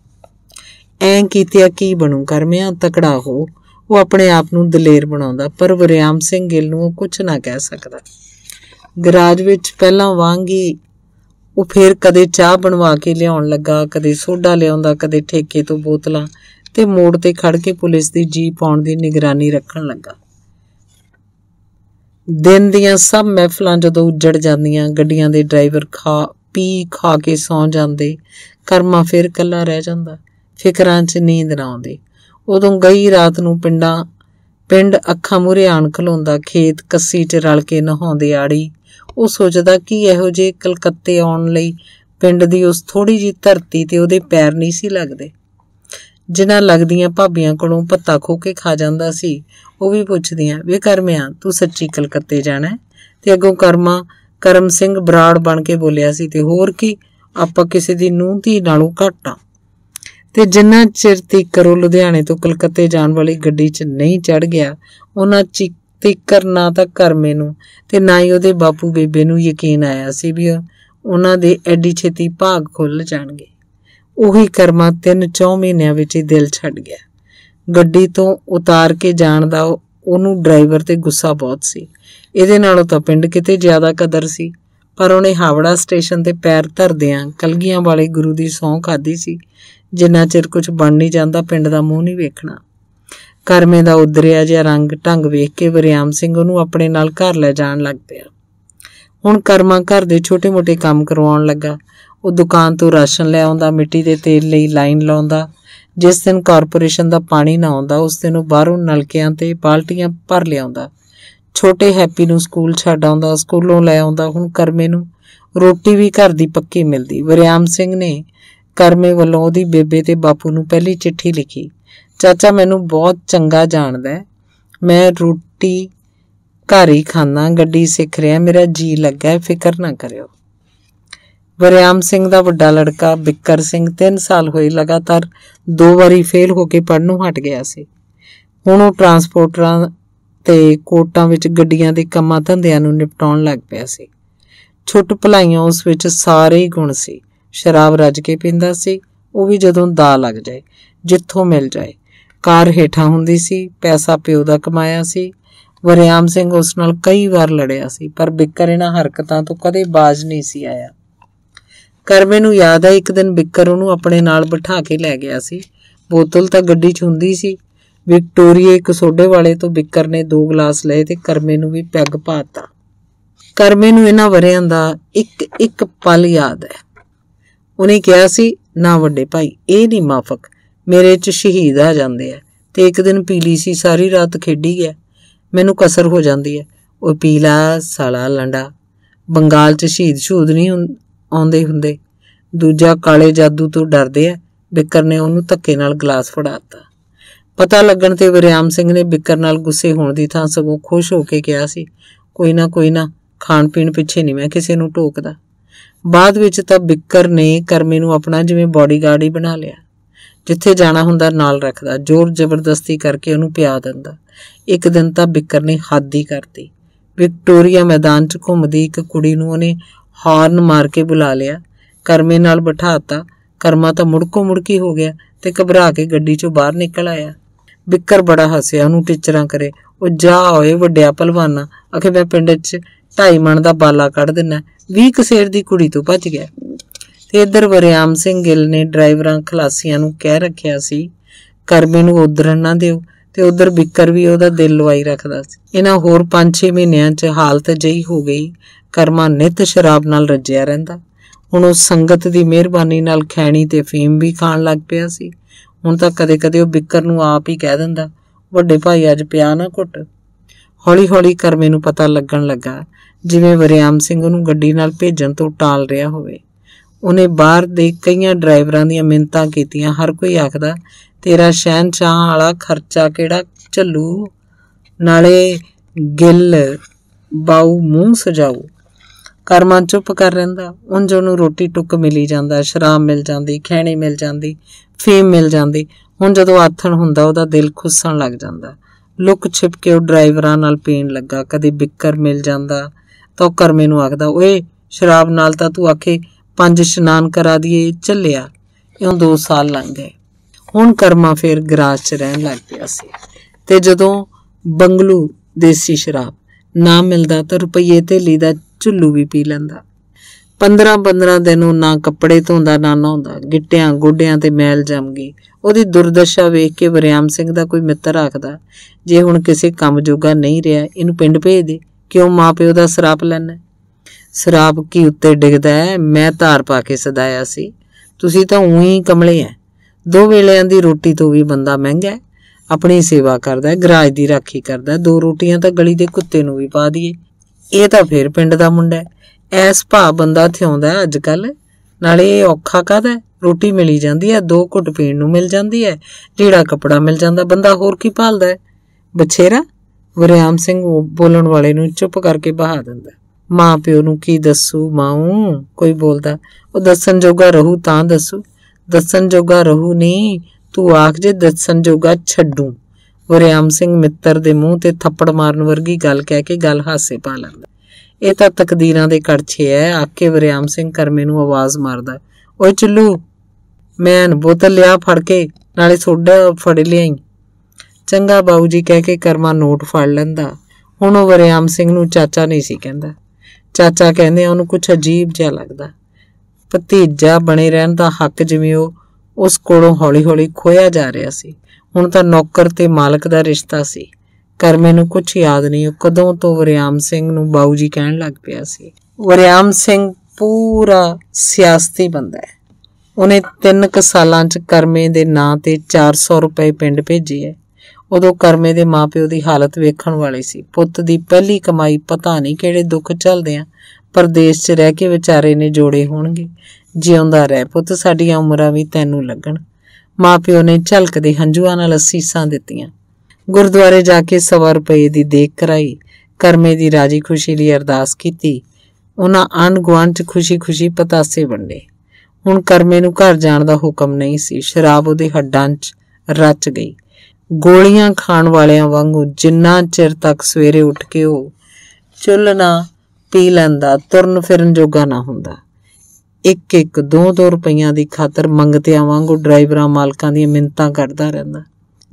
ਐਂ ਕੀਤਿਆ ਕੀ ਬਣੂ ਕਰਮਿਆਂ ਤਕੜਾ ਹੋ ਉਹ ਆਪਣੇ ਆਪ ਨੂੰ ਦਲੇਰ ਬਣਾਉਂਦਾ ਪਰ ਵਰਿਆਮ ਸਿੰਘ ਗਿੱਲ ਨੂੰ ਉਹ ਕੁਝ ਨਾ ਕਹਿ ਸਕਦਾ ਗਰਾਜ ਵਿੱਚ ਪਹਿਲਾਂ ਵਾਂਗ ਹੀ ਉਹ ਫੇਰ ਕਦੇ ਚਾਹ ਬਣਵਾ ਕੇ ਲਿਆਉਣ ਲੱਗਾ ਕਦੇ ਸੋਡਾ ਲਿਆਉਂਦਾ ਕਦੇ ਠੇਕੇ ਤੋਂ ਬੋਤਲਾਂ ਤੇ ਮੋੜ ਤੇ ਖੜ ਕੇ ਪੁਲਿਸ ਦੀ ਜੀਪ ਆਉਣ ਦੀ ਨਿਗਰਾਨੀ ਰੱਖਣ ਲੱਗਾ ਦਿਨ ਦੀਆਂ ਸਭ ਮਹਿਫਲਾਂ ਜਦੋਂ ਉੱਜੜ ਜਾਂਦੀਆਂ ਗੱਡੀਆਂ ਦੇ ਡਰਾਈਵਰ ਖਾ ਪੀ ਖਾ ਕੇ ਸੌਂ ਜਾਂਦੇ ਕਰਮਾ ਫੇਰ ਕੱਲਾ ਰਹਿ ਜਾਂਦਾ ਫਿਕਰਾਂ 'ਚ ਨੀਂਦ ਨਾ ਆਉਂਦੀ ਉਦੋਂ ਗਈ ਰਾਤ ਨੂੰ ਪਿੰਡਾਂ ਪਿੰਡ ਅੱਖਾਂ ਮੁਰੇ ਆਣ ਖਲੋਂਦਾ ਖੇਤ ਕੱਸੀ 'ਚ ਰਲ ਕੇ ਨਹਾਉਂਦੇ ਆੜੀ ਉਹ ਸੋਚਦਾ ਕਿ ਇਹੋ ਜੇ ਕਲਕੱਤੇ ਆਉਣ ਲਈ ਪਿੰਡ ਦੀ ਉਸ ਥੋੜੀ ਜੀ ਧਰਤੀ ਤੇ ਉਹਦੇ ਪੈਰ ਨਹੀਂ ਸੀ ਲੱਗਦੇ ਜਿਨ੍ਹਾਂ ਲੱਗਦੀਆਂ ਭਾਬੀਆਂ ਕੋਲੋਂ ਪੱਤਾ ਖੋ ਕੇ ਖਾ ਜਾਂਦਾ ਸੀ ਉਹ ਵੀ ਪੁੱਛਦੀਆਂ ਵੇ ਕਰਮਿਆ ਤੂੰ ਸੱਚੀ ਕਲਕੱਤੇ ਜਾਣਾ ਤੇ ਅੱਗੋਂ ਕਰਮਾ ਕਰਮ ਸਿੰਘ ਬਰਾੜ ਬਣ ਕੇ ਬੋਲਿਆ ਸੀ ਤੇ ਹੋਰ ਕੀ ਆਪਾਂ ਕਿਸੇ ਦੀ ਨੂੰਹ ਧੀ ਨਾਲੋਂ ਘੱਟ ਆ ਤੇ ਜਿੰਨਾ ਚਿਰ ਤੀਕਰ ਲੁਧਿਆਣੇ ਤੋਂ ਕਲਕੱਤੇ ਜਾਣ ਵਾਲੀ ਗੱਡੀ 'ਚ ਨਹੀਂ ਚੜ ਗਿਆ ਉਹਨਾਂ ਚੀਕ ਤੇ ਕਰਨਾ ਤਾਂ ਕਰਮੇ ਨੂੰ ਤੇ ਨਾ ਹੀ ਉਹਦੇ ਬਾਪੂ ਬੇਬੇ ਨੂੰ ਯਕੀਨ ਆਇਆ ਸੀ ਵੀ ਉਹਨਾਂ ਦੇ ਐਡੀ ਛੇਤੀ ਭਾਗ ਖੁੱਲ ਜਾਣਗੇ ਉਹੀ ਕਰਮਾ ਤਿੰਨ ਚੌ ਮਹੀਨਿਆਂ ਵਿੱਚ ਹੀ ਦਿਲ ਛੱਡ ਗਿਆ ਗੱਡੀ ਤੋਂ ਉਤਾਰ ਕੇ ਜਾਣ ਦਾ ਉਹਨੂੰ ਡਰਾਈਵਰ ਤੇ ਗੁੱਸਾ ਬਹੁਤ ਸੀ ਇਹਦੇ ਨਾਲੋਂ ਤਾਂ ਪਿੰਡ ਕਿਤੇ ਜ਼ਿਆਦਾ ਕਦਰ ਸੀ ਪਰ ਉਹਨੇ ਹਾਵੜਾ ਸਟੇਸ਼ਨ ਤੇ ਪੈਰ ਧਰਦਿਆਂ ਕਲਗੀਆਂ ਵਾਲੇ ਗੁਰੂ ਦੀ ਸੌਂ ਖਾਦੀ ਸੀ ਜਿੰਨਾ ਚਿਰ ਕੁਝ ਬਣ ਨਹੀਂ ਜਾਂਦਾ ਪਿੰਡ ਦਾ ਮੂੰਹ ਨਹੀਂ ਵੇਖਣਾ ਕਰਮੇ ਦਾ ਉਦਰਿਆ ਜਿਹਾ ਰੰਗ ਢੰਗ ਵੇਖ ਕੇ ਵਰਿਆਮ ਸਿੰਘ ਉਹਨੂੰ ਆਪਣੇ ਨਾਲ ਘਰ ਲੈ ਜਾਣ ਲੱਗ ਪਿਆ ਹੁਣ ਕਰਮਾ ਘਰ ਦੇ ਛੋਟੇ-ਮੋਟੇ ਕੰਮ ਕਰਵਾਉਣ ਲੱਗਾ ਉਹ ਦੁਕਾਨ ਤੋਂ ਰਾਸ਼ਨ ਲੈ ਆਉਂਦਾ ਮਿੱਟੀ ਦੇ ਤੇਲ ਲਈ ਲਾਈਨ ਲਾਉਂਦਾ ਜਿਸ ਦਿਨ ਕਾਰਪੋਰੇਸ਼ਨ ਦਾ ਪਾਣੀ ਨਾ ਆਉਂਦਾ ਉਸ ਦਿਨ ਉਹ ਬਾਹਰੋਂ ਨਲਕਿਆਂ ਤੇ ਬਾਲਟੀਆਂ ਭਰ ਲਿਆਉਂਦਾ ਛੋਟੇ ਹੈਪੀ ਨੂੰ ਸਕੂਲ ਛੱਡ ਆਉਂਦਾ ਸਕੂਲੋਂ ਲੈ ਆਉਂਦਾ ਹੁਣ ਕਰਮੇ ਨੂੰ ਰੋਟੀ ਵੀ ਘਰ ਦੀ ਪੱਕੀ ਮਿਲਦੀ ਵਰਿਆਮ ਸਿੰਘ ਨੇ ਕਰਮੇ ਵੱਲੋਂ ਉਹਦੀ ਬੇਬੇ ਤੇ ਬਾਪੂ ਨੂੰ ਪਹਿਲੀ ਚਿੱਠੀ ਲਿਖੀ ਚਾਚਾ ਮੈਨੂੰ ਬਹੁਤ ਚੰਗਾ ਜਾਣਦਾ ਹੈ ਮੈਂ ਰੋਟੀ ਘਰ ਹੀ ਖਾਣਾ ਗੱਡੀ ਸਿੱਖ ਰਿਹਾ ਮੇਰਾ ਜੀ ਲੱਗਾ ਫਿਕਰ ਨਾ ਕਰਿਓ ਵਰਿਆਮ ਸਿੰਘ ਦਾ ਵੱਡਾ ਲੜਕਾ ਬਿੱਕਰ ਸਿੰਘ 3 ਸਾਲ ਹੋਏ ਲਗਾਤਾਰ ਦੋ ਵਾਰੀ ਫੇਲ ਹੋ ਕੇ ਪੜਨੋਂ ਹਟ ਗਿਆ ਸੀ ਹੁਣ ਉਹ ਟਰਾਂਸਪੋਰਟਰਾਂ ਤੇ ਕੋਟਾਂ ਵਿੱਚ ਗੱਡੀਆਂ ਦੇ ਕੰਮਾਂ ਧੰਦਿਆਂ ਨੂੰ ਨਿਪਟਾਉਣ ਲੱਗ ਪਿਆ ਸੀ ਛੁੱਟ ਭਲਾਈਆਂ ਉਸ ਵਿੱਚ ਸਾਰੇ ਹੀ ਗੁਣ ਸੀ ਸ਼ਰਾਬ ਰੱਜ ਕੇ ਪੀਂਦਾ ਸੀ ਉਹ ਵੀ ਜਦੋਂ ਦਾ ਲੱਗ ਜਾਏ ਜਿੱਥੋਂ ਮਿਲ ਜਾਏ ਕਾਰ ਹੇਠਾਂ ਹੁੰਦੀ ਸੀ ਪੈਸਾ ਪਿਓ ਦਾ ਕਮਾਇਆ ਸੀ ਵਰਿਆਮ ਸਿੰਘ ਉਸ ਨਾਲ ਕਈ ਵਾਰ ਲੜਿਆ ਸੀ ਪਰ ਬਿੱਕਰ ਇਹਨਾਂ ਹਰਕਤਾਂ ਤੋਂ ਕਦੇ ਬਾਜ਼ ਨਹੀਂ ਸੀ ਆਇਆ ਕਰਮੇ ਨੂੰ ਯਾਦ ਆ ਇੱਕ ਦਿਨ ਬਿੱਕਰ ਉਹਨੂੰ ਆਪਣੇ ਨਾਲ ਬਿਠਾ ਕੇ ਲੈ ਗਿਆ ਸੀ ਬੋਤਲ ਤਾਂ ਗੱਡੀ 'ਚ ਹੁੰਦੀ ਸੀ ਵਿਕਟੋਰੀਆ ਇੱਕ ਸੋਡੇ ਵਾਲੇ ਤੋਂ ਬਿੱਕਰ ਨੇ ਦੋ ਗਲਾਸ ਲਏ ਤੇ ਕਰਮੇ ਨੂੰ ਵੀ ਪੈਗ ਪਾਤਾ ਕਰਮੇ ਨੂੰ ਇਹਨਾਂ ਵਰਿਆਂ ਦਾ ਇੱਕ ਇੱਕ ਪਲ ਯਾਦ ਹੈ ਉਹਨੇ ਕਿਹਾ ਸੀ ਨਾ ਵੱਡੇ ਭਾਈ ਇਹ ਨਹੀਂ ਮਾਫਕ ਮੇਰੇ 'ਚ ਸ਼ਹੀਦ ਆ ਜਾਂਦੇ ਆ ਤੇ ਇੱਕ ਦਿਨ ਪੀਲੀ ਸੀ ਸਾਰੀ ਰਾਤ ਖੇਡੀ ਗਿਆ ਮੈਨੂੰ ਕਸਰ ਹੋ ਜਾਂਦੀ ਹੈ ਉਹ ਪੀਲਾ ਸਾਲਾ ਲੰਡਾ ਬੰਗਾਲ 'ਚ ਸ਼ਹੀਦ ਸ਼ੂਦ ਨਹੀਂ ਆਉਂਦੇ ਹੁੰਦੇ ਦੂਜਾ ਕਾਲੇ ਜਾਦੂ ਤੋਂ ਡਰਦੇ ਆ ਬਿੱਕਰ ਨੇ ਉਹਨੂੰ ਧੱਕੇ ਨਾਲ ਗਲਾਸ ਫੜਾਤਾ ਪਤਾ ਲੱਗਣ ਤੇ ਵਿਰਿਆਮ ਸਿੰਘ ਨੇ ਬਿੱਕਰ ਨਾਲ ਗੁੱਸੇ ਹੋਣ ਦੀ ਥਾਂ ਸਗੋਂ ਖੁਸ਼ ਹੋ ਕੇ ਕਿਹਾ ਸੀ ਕੋਈ ਨਾ ਕੋਈ ਨਾ ਖਾਣ ਪੀਣ ਪਿੱਛੇ ਨਹੀਂ ਮੈਂ ਕਿਸੇ ਨੂੰ ਟੋਕਦਾ ਬਾਅਦ ਵਿੱਚ ਤਾਂ ਬਿੱਕਰ ਨੇ ਕਰਮੇ ਨੂੰ ਆਪਣਾ ਜਿਵੇਂ ਬਾਡੀਗਾਰਡ ਹੀ ਬਣਾ ਲਿਆ ਜਿੱਥੇ ਜਾਣਾ ਹੁੰਦਾ ਨਾਲ ਰੱਖਦਾ ਜ਼ੋਰ ਜ਼ਬਰਦਸਤੀ ਕਰਕੇ ਉਹਨੂੰ ਪਿਆ ਦਿੰਦਾ ਇੱਕ ਦਿਨ ਤਾਂ ਬਿੱਕਰ ਨੇ ਹੱਦ ਹੀ ਕਰਤੀ ਵਿਕਟੋਰੀਆ ਮੈਦਾਨ 'ਚ ਘੁੰਮਦੀ ਇੱਕ ਕੁੜੀ ਨੂੰ ਉਹਨੇ ਹਾਰਨ ਮਾਰ ਕੇ ਬੁਲਾ ਲਿਆ ਕਰਮੇ ਨਾਲ ਬਿਠਾਤਾ ਕਰਮਾ ਤਾਂ ਮੁੜਕੋ ਮੁੜਕੀ ਹੋ ਗਿਆ ਤੇ ਘਬਰਾ ਕੇ ਗੱਡੀ 'ਚੋਂ ਬਾਹਰ ਨਿਕਲ ਆਇਆ ਬਿੱਕਰ ਬੜਾ ਹੱਸਿਆ ਉਹਨੂੰ ਟੀਚਰਾਂ ਕਰੇ ਉਹ ਜਾ ਹੋਏ ਵੱਡਿਆ ਪਹਿਲਵਾਨਾ ਅਖੇ ਮੈਂ ਪਿੰਡ 'ਚ ਢਾਈ ਮਣ ਦਾ ਬਾਲਾ ਕੱਢ ਦਿੰਨਾ 20 ਕਸੇਰ ਦੀ ਕੁੜੀ ਤੋਂ ਭੱਜ ਗਿਆ ਤੇ ਇਧਰ ਵਰਿਆਮ ਸਿੰਘ ਗਿੱਲ ਨੇ ਡਰਾਈਵਰਾਂ ਖਲਾਸੀਆਂ ਨੂੰ ਕਹਿ ਰੱਖਿਆ ਸੀ ਕਰਮੇ ਨੂੰ ਉਧਰ ਨਾ ਦਿਓ ਤੇ ਉਧਰ ਬਿੱਕਰ ਵੀ ਉਹਦਾ ਦਿਲ ਲਵਾਈ ਰੱਖਦਾ ਸੀ ਇਹਨਾਂ ਹੋਰ 5-6 ਮਹੀਨਿਆਂ 'ਚ ਹਾਲਤ ਜਈ ਹੋ ਗਈ ਕਰਮਾ ਨਿਤ ਸ਼ਰਾਬ ਨਾਲ ਰੱਜਿਆ ਰਹਿੰਦਾ ਹੁਣ ਉਹ ਸੰਗਤ ਦੀ ਮਿਹਰਬਾਨੀ ਨਾਲ ਖੈਣੀ ਤੇ ਫੀਮ ਵੀ ਖਾਣ ਲੱਗ ਪਿਆ ਸੀ ਹੁਣ ਤਾਂ ਕਦੇ-ਕਦੇ ਉਹ ਬਿੱਕਰ ਨੂੰ ਆਪ ਹੀ ਕਹਿ ਦਿੰਦਾ ਵੱਡੇ ਭਾਈ ਅੱਜ ਪਿਆ ਨਾ ਘੁੱਟ ਹੌਲੀ-ਹੌਲੀ ਕਰਮੇ ਨੂੰ ਪਤਾ ਲੱਗਣ ਲੱਗਾ ਜਿਵੇਂ ਵਰਿਆਮ ਸਿੰਘ ਉਹਨੂੰ ਗੱਡੀ ਨਾਲ ਭੇਜਣ ਤੋਂ ਟਾਲ ਰਿਹਾ ਹੋਵੇ ਉਹਨੇ ਬਾਹਰ ਦੇ ਕਈਆਂ ਡਰਾਈਵਰਾਂ ਦੀਆਂ ਮਿੰਤਾਂ ਕੀਤੀਆਂ ਹਰ ਕੋਈ ਆਖਦਾ ਤੇਰਾ ਚਾਹ ਵਾਲਾ ਖਰਚਾ ਕਿਹੜਾ ਝੱਲੂ ਨਾਲੇ ਗਿੱਲ ਬਾਉ ਮੂੰਹ ਸਜਾਉ ਕਰਮਾਂ ਚੁੱਪ ਕਰ ਰਹਿੰਦਾ ਉੰਜ ਉਹਨੂੰ ਰੋਟੀ ਟੁੱਕ ਮਿਲੀ ਜਾਂਦਾ ਸ਼ਰਾਬ ਮਿਲ ਜਾਂਦੀ ਖੈਣੀ ਮਿਲ ਜਾਂਦੀ ਫੇਮ ਮਿਲ ਜਾਂਦੀ ਹੁਣ ਜਦੋਂ ਆਥਣ ਹੁੰਦਾ ਉਹਦਾ ਦਿਲ ਖੁੱਸਣ ਲੱਗ ਜਾਂਦਾ ਲੁੱਕ ਛਿਪ ਕੇ ਉਹ ਡਰਾਈਵਰਾਂ ਨਾਲ ਪੀਣ ਲੱਗਾ ਕਦੇ ਬਿੱਕਰ ਮਿਲ ਜਾਂਦਾ ਤਾਂ ਕਰਮੇ ਨੂੰ ਆਖਦਾ ਓਏ ਸ਼ਰਾਬ ਨਾਲ ਤਾਂ ਤੂੰ ਆਖੇ ਪੰਜ ਇਸ਼ਨਾਨ ਕਰਾ ਦਈਏ ਚੱਲਿਆ ਇਉਂ 2 ਸਾਲ ਲੰਘ ਗਏ ਹੁਣ ਕਰਮਾ ਫੇਰ ਗਰਾਸ 'ਚ ਰਹਿਣ ਲੱਗ ਪਿਆ ਸੀ ਤੇ ਜਦੋਂ ਬੰਗਲੂ ਦੇਸੀ ਸ਼ਰਾਬ ਨਾ ਮਿਲਦਾ ਤਾਂ ਰੁਪਈਏ ਧੇਲੀ ਦਾ ਝੁੱਲੂ ਵੀ ਪੀ ਲੈਂਦਾ 15-15 ਦਿਨ ਉਹ ਨਾ ਕੱਪੜੇ ਧੋਂਦਾ ਨਾ ਨਹਾਉਂਦਾ ਗਿੱਟਿਆਂ ਗੋਡਿਆਂ ਤੇ ਮੈਲ ਜੰਮ ਗਈ ਉਹਦੀ ਦੁਰਦਸ਼ਾ ਵੇਖ ਕੇ ਬਰਿਆਮ ਸਿੰਘ ਦਾ ਕੋਈ ਮਿੱਤਰ ਆਖਦਾ ਜੇ ਹੁਣ ਕਿਸੇ ਕੰਮ ਜੋਗਾ ਨਹੀਂ ਰਿਹਾ ਇਹਨੂੰ ਪਿੰਡ ਭੇਜ ਦੇ ਕਿਉਂ ਮਾਪਿਓ ਦਾ ਸਰਾਪ ਲੈਣਾ ਸਰਾਬ ਕੀ ਉੱਤੇ ਡਿੱਗਦਾ ਹੈ ਮੈਂ ਧਾਰ ਪਾ ਕੇ ਸਦਾਇਆ ਸੀ ਤੁਸੀਂ ਤਾਂ ਉਹੀ ਕਮਲੇ ਐ ਦੋ ਵੇਲਿਆਂ ਦੀ ਰੋਟੀ ਤੋਂ ਵੀ ਬੰਦਾ ਮਹਿੰਗਾ ਆਪਣੀ ਸੇਵਾ ਕਰਦਾ ਗਰਾਜ ਦੀ ਰਾਖੀ ਕਰਦਾ ਦੋ ਰੋਟੀਆਂ ਤਾਂ ਗਲੀ ਦੇ ਕੁੱਤੇ ਨੂੰ ਵੀ ਪਾ ਦਈਏ ਇਹ ਤਾਂ ਫੇਰ ਪਿੰਡ ਦਾ ਮੁੰਡਾ ਐਸ ਭਾ ਬੰਦਾ ਥਿਉਂਦਾ ਅੱਜ ਕੱਲ ਨਾਲੇ ਔਖਾ ਕਾਦਾ ਰੋਟੀ ਮਿਲੀ ਜਾਂਦੀ ਹੈ ਦੋ ਘੁੱਟ ਪੀਣ ਨੂੰ ਮਿਲ ਜਾਂਦੀ ਹੈ ਢੀੜਾ ਕਪੜਾ ਮਿਲ ਜਾਂਦਾ ਬੰਦਾ ਹੋਰ ਕੀ ਭਾਲਦਾ ਹੈ ਬਛੇਰਾ ਵਰਿਆਮ ਸਿੰਘ ਬੋਲਣ ਵਾਲੇ ਨੂੰ ਚੁੱਪ ਕਰਕੇ ਬਹਾ ਦਿੰਦਾ ਮਾਂ ਪਿਓ ਨੂੰ ਕੀ ਦੱਸੂ ਮਾਉ ਕੋਈ ਬੋਲਦਾ ਉਹ ਦੱਸਣ ਜੋਗਾ ਰਹੂ ਤਾਂ ਦੱਸੂ ਦੱਸਣ ਜੋਗਾ ਰਹੂ ਨਹੀਂ ਤੂੰ ਆਖ ਜੇ ਦੱਸਣ ਜੋਗਾ ਛੱਡੂ ਵਰਿਆਮ ਸਿੰਘ ਮਿੱਤਰ ਦੇ ਮੂੰਹ ਤੇ ਥੱਪੜ ਮਾਰਨ ਵਰਗੀ ਗੱਲ ਕਹਿ ਕੇ ਗੱਲ ਹਾਸੇ ਪਾ ਲੈਂਦਾ ਇਹ ਤਾਂ ਤਕਦੀਰਾਂ ਦੇ ਕੜਛੇ ਐ ਆਕੇ ਵਰਿਆਮ ਸਿੰਘ ਕਰਮੇ ਨੂੰ ਆਵਾਜ਼ ਮਾਰਦਾ ਓਏ ਚੁੱਲੂ ਮੈਂ ਬੋਤਲ ਲਿਆ ਫੜ ਕੇ ਨਾਲੇ ਸੋਡਾ ਫੜ ਲਿਆਈ ਚੰਗਾ ਬਾਉ ਜੀ ਕਹਿ ਕੇ ਕਰਮਾ ਨੋਟ ਫੜ ਲੈਂਦਾ ਹੁਣ ਉਹ ਵਰਿਆਮ ਸਿੰਘ ਨੂੰ ਚਾਚਾ ਨਹੀਂ ਸੀ ਕਹਿੰਦਾ ਚਾਚਾ ਕਹਿੰਦੇ ਆ ਉਹਨੂੰ ਕੁਝ ਅਜੀਬ ਜਿਹਾ ਲੱਗਦਾ ਭਤੀਜਾ ਬਣੇ ਰਹਿਣ ਦਾ ਹੱਕ ਜਿਵੇਂ ਉਹ ਉਸ ਕੋਲੋਂ ਹੌਲੀ-ਹੌਲੀ ਖੋਇਆ ਜਾ ਰਿਹਾ ਸੀ ਹੁਣ ਤਾਂ ਨੌਕਰ ਤੇ ਮਾਲਕ ਦਾ ਰਿਸ਼ਤਾ ਸੀ ਕਰਮੇ ਨੂੰ ਕੁਝ ਯਾਦ ਨਹੀਂ ਉਹ ਕਦੋਂ ਤੋਂ ਵਰਿਆਮ ਸਿੰਘ ਨੂੰ ਬਾਊ ਜੀ ਕਹਿਣ ਲੱਗ ਪਿਆ ਸੀ ਵਰਿਆਮ ਸਿੰਘ ਪੂਰਾ ਸਿਆਸਤੀ ਬੰਦਾ ਹੈ ਉਹਨੇ 3 ਕ ਸਾਲਾਂ 'ਚ ਕਰਮੇ ਦੇ ਨਾਂ ਤੇ 400 ਰੁਪਏ ਪਿੰਡ ਭੇਜੇ ਹੈ ਉਦੋਂ ਕਰਮੇ ਦੇ ਮਾਪਿਓ ਦੀ ਹਾਲਤ ਵੇਖਣ ਵਾਲੀ ਸੀ ਪੁੱਤ ਦੀ ਪਹਿਲੀ ਕਮਾਈ ਪਤਾ ਨਹੀਂ ਕਿਹੜੇ ਦੁੱਖ ਚੱਲਦੇ ਆ ਪਰਦੇਸ 'ਚ ਰਹਿ ਕੇ ਵਿਚਾਰੇ ਨੇ ਜੋੜੇ ਹੋਣਗੇ ਜਿਉਂਦਾ ਰਹਿ ਪੁੱਤ ਸਾਡੀਆਂ ਉਮਰਾਂ ਵੀ ਤੈਨੂੰ ਲੱਗਣ ਮਾਪਿਓ ਨੇ ਝਲਕਦੇ ਹੰਝੂਆਂ ਨਾਲ ਅਸੀਸਾਂ ਦਿੱਤੀਆਂ ਗੁਰਦੁਆਰੇ ਜਾ ਕੇ ਸਵਾ ਰੁਪਏ ਦੀ ਦੇਖ ਕਰਾਈ ਕਰਮੇ ਦੀ ਰਾਜੀ ਖੁਸ਼ੀ ਲਈ ਅਰਦਾਸ ਕੀਤੀ ਉਹਨਾਂ ਅਣਗੁਆਂਢ ਖੁਸ਼ੀ-ਖੁਸ਼ੀ ਪਤਾਸੇ ਵੰਡੇ ਹੁਣ ਕਰਮੇ ਨੂੰ ਘਰ ਜਾਣ ਦਾ ਹੁਕਮ ਨਹੀਂ ਸੀ ਸ਼ਰਾਬ ਉਹਦੇ ਹੱਡਾਂ 'ਚ ਰਚ ਗਈ ਗੋਲੀਆਂ ਖਾਣ ਵਾਲਿਆਂ ਵਾਂਗੂ ਜਿੰਨਾ ਚਿਰ ਤੱਕ ਸਵੇਰੇ ਉੱਠ ਕੇ ਉਹ ਚੁੱਲਣਾ ਪੀ ਲੈਂਦਾ ਤੁਰਨ ਫਿਰਨ ਜੋਗਾ ਨਾ ਹੁੰਦਾ ਇੱਕ ਇੱਕ ਦੋ ਦੋ ਰੁਪਈਆਂ ਦੀ ਖਾਤਰ ਮੰਗਤਿਆਂ ਵਾਂਗੂ ਡਰਾਈਵਰਾਂ ਮਾਲਕਾਂ ਦੀਆਂ ਮਿੰਤਾਂ ਕਰਦਾ ਰਹਿੰਦਾ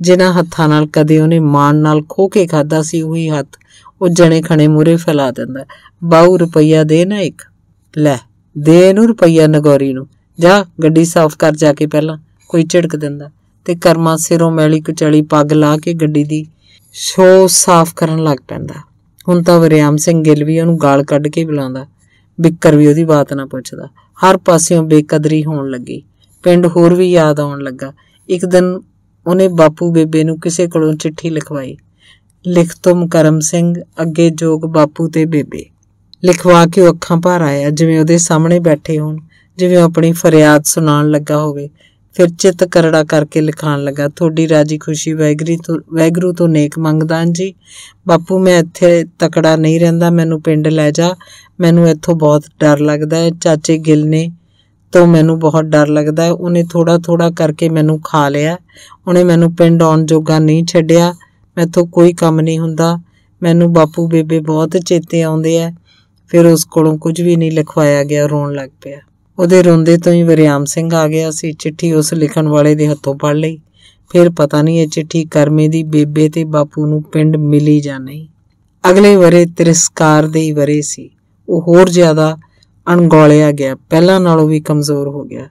ਜਿਨ੍ਹਾਂ ਹੱਥਾਂ ਨਾਲ ਕਦੇ ਉਹਨੇ ਮਾਣ ਨਾਲ ਖੋ ਕੇ ਖਾਦਾ ਸੀ ਉਹੀ ਹੱਥ ਉਹ ਜਣੇ ਖਣੇ ਮੂਰੇ ਫੈਲਾ ਦਿੰਦਾ ਬਾਹੂ ਰੁਪਈਆ ਦੇ ਨਾ ਇੱਕ ਲੈ ਦੇ ਨੂੰ ਰੁਪਈਆ ਨਗੌਰੀ ਨੂੰ ਜਾ ਗੱਡੀ ਸਾਫ਼ ਕਰ ਜਾ ਕੇ ਪਹਿਲਾਂ ਕੋਈ ਝਿੜਕ ਦਿੰਦਾ ਤੇ ਕਰਮਾ ਸਿਰੋਂ ਮੈਲੀ ਕੁਚਲੀ ਪੱਗ ਲਾ ਕੇ ਗੱਡੀ ਦੀ ਸ਼ੋ ਸਾਫ਼ ਕਰਨ ਲੱਗ ਪੈਂਦਾ ਹੁਣ ਤਾਂ ਵਰਿਆਮ ਸਿੰਘ ਗਿੱਲ ਵੀ ਉਹਨੂੰ ਗਾਲ ਕੱਢ ਕੇ ਬੁਲਾਉਂਦਾ ਬਿੱਕਰ ਵੀ ਉਹਦੀ ਬਾਤ ਨਾ ਪੁੱਛਦਾ ਹਰ ਪਾਸਿਓਂ ਬੇਕਦਰੀ ਹੋਣ ਲੱਗੀ ਪਿੰਡ ਹੋਰ ਵੀ ਯਾਦ ਆਉਣ ਲੱਗਾ ਇੱਕ ਦਿਨ ਉਹਨੇ ਬਾਪੂ ਬੇਬੇ ਨੂੰ ਕਿਸੇ ਕੋਲੋਂ ਚਿੱਠੀ ਲਿਖਵਾਈ ਲਿਖ ਤੁਮ ਕਰਮ ਸਿੰਘ ਅੱਗੇ ਜੋਗ ਬਾਪੂ ਤੇ ਬੇਬੇ ਲਿਖਵਾ ਕੇ ਅੱਖਾਂ ਭਰ ਆਇਆ ਜਿਵੇਂ ਉਹਦੇ ਸਾਹਮਣੇ ਬੈਠੇ ਹੋਣ ਜਿਵੇਂ ਆਪਣੀ ਫਰਿਆਦ ਸੁਣਾਉਣ ਲੱਗਾ ਹੋਵੇ ਫਿਰ ਚਿੱਤ ਕਰੜਾ ਕਰਕੇ ਲਿਖਾਣ ਲੱਗਾ ਤੁਹਾਡੀ ਰਾਜੀ ਖੁਸ਼ੀ ਵੈਗਰੀ ਤੋਂ ਵੈਗਰੂ ਤੋਂ ਨੇਕ ਮੰਗਦਾਂ ਜੀ ਬਾਪੂ ਮੈਂ ਇੱਥੇ ਤਕੜਾ ਨਹੀਂ ਰਹਿੰਦਾ ਮੈਨੂੰ ਪਿੰਡ ਲੈ ਜਾ ਮੈਨੂੰ ਇੱਥੋਂ ਬਹੁਤ ਡਰ ਲੱਗਦਾ ਹੈ ਚਾਚੇ ਗਿੱਲ ਨੇ ਤੋਂ ਮੈਨੂੰ ਬਹੁਤ ਡਰ ਲੱਗਦਾ ਹੈ ਉਹਨੇ ਥੋੜਾ ਥੋੜਾ ਕਰਕੇ ਮੈਨੂੰ ਖਾ ਲਿਆ ਉਹਨੇ ਮੈਨੂੰ ਪਿੰਡ ਆਉਣ ਜੋਗਾ ਨਹੀਂ ਛੱਡਿਆ ਮੈਥੋਂ ਕੋਈ ਕੰਮ ਨਹੀਂ ਹੁੰਦਾ ਮੈਨੂੰ ਬਾਪੂ ਬੇਬੇ ਬਹੁਤ ਚੇਤੇ ਆਉਂਦੇ ਆ ਫਿਰ ਉਸ ਕੋਲੋਂ ਕੁਝ ਵੀ ਨਹੀਂ ਲਿਖਵਾਇਆ ਗਿਆ ਰੋਣ ਲੱਗ ਪਿਆ ਉਹਦੇ ਰੋਂਦੇ ਤੋਂ ਹੀ ਵਰਿਆਮ ਸਿੰਘ ਆ ਗਿਆ ਸੀ ਚਿੱਠੀ ਉਸ ਲਿਖਣ ਵਾਲੇ ਦੇ ਹੱਥੋਂ ਪੜ ਲਈ ਫਿਰ ਪਤਾ ਨਹੀਂ ਇਹ ਚਿੱਠੀ ਕਰਮੇ ਦੀ ਬੇਬੇ ਤੇ ਬਾਪੂ ਨੂੰ ਪਿੰਡ ਮਿਲੀ ਜਾਂ ਨਹੀਂ ਅਗਲੇ ਵਰੇ ਤਿਰਸਕਾਰ ਦੇ ਹੀ ਵਰੇ ਸੀ ਉਹ ਹੋਰ ਜ਼ਿਆਦਾ ਅਣਗੋਲਿਆ ਗਿਆ ਪਹਿਲਾਂ ਨਾਲੋਂ ਵੀ ਕਮਜ਼ੋਰ ਹੋ ਗਿਆ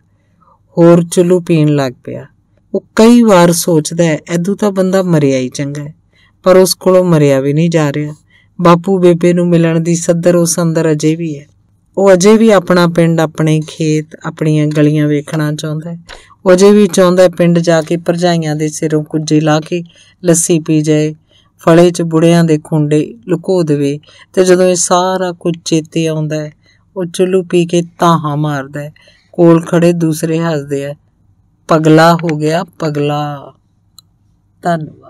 ਹੋਰ ਚੁੱਲੂ ਪੀਣ ਲੱਗ ਪਿਆ ਉਹ ਕਈ ਵਾਰ ਸੋਚਦਾ ਐਦੂ ਤਾਂ ਬੰਦਾ ਮਰਿਆ ਹੀ ਚੰਗਾ ਹੈ ਪਰ ਉਸ ਕੋਲੋਂ ਮਰਿਆ ਵੀ ਨਹੀਂ ਜਾ ਰਿਹਾ ਬਾਪੂ ਬੇਬੇ ਨੂੰ ਮਿਲਣ ਦੀ ਸੱਦਰ ਉਸ ਅੰਦਰ ਅਜੇ ਵੀ ਹੈ ਉਹ ਅਜੇ ਵੀ ਆਪਣਾ ਪਿੰਡ ਆਪਣੇ ਖੇਤ ਆਪਣੀਆਂ ਗਲੀਆਂ ਵੇਖਣਾ ਚਾਹੁੰਦਾ ਹੈ ਉਹ ਅਜੇ ਵੀ ਚਾਹੁੰਦਾ ਹੈ ਪਿੰਡ ਜਾ ਕੇ ਪਰਜਾਈਆਂ ਦੇ ਸਿਰੋਂ ਕੁੱਜੇ ਲਾ ਕੇ ਲੱਸੀ ਪੀ ਜਾਏ ਫਲੇ 'ਚ ਬੁੜਿਆਂ ਦੇ ਖੁੰਡੇ ਲੁਕੋ ਦੇਵੇ ਤੇ ਜਦੋਂ ਇਹ ਸਾਰਾ ਕੁਝ ਚੇਤੇ ਆਉਂਦਾ ਹੈ ਉਹ ਚੁੱਲੂ ਪੀ ਕੇ ਤਾਹਾ ਮਾਰਦਾ ਹੈ ਕੋਲ ਖੜੇ ਦੂਸਰੇ ਹੱਸਦੇ ਆ ਪਗਲਾ ਹੋ ਗਿਆ ਪਗਲਾ ਧੰਨਵਾਦ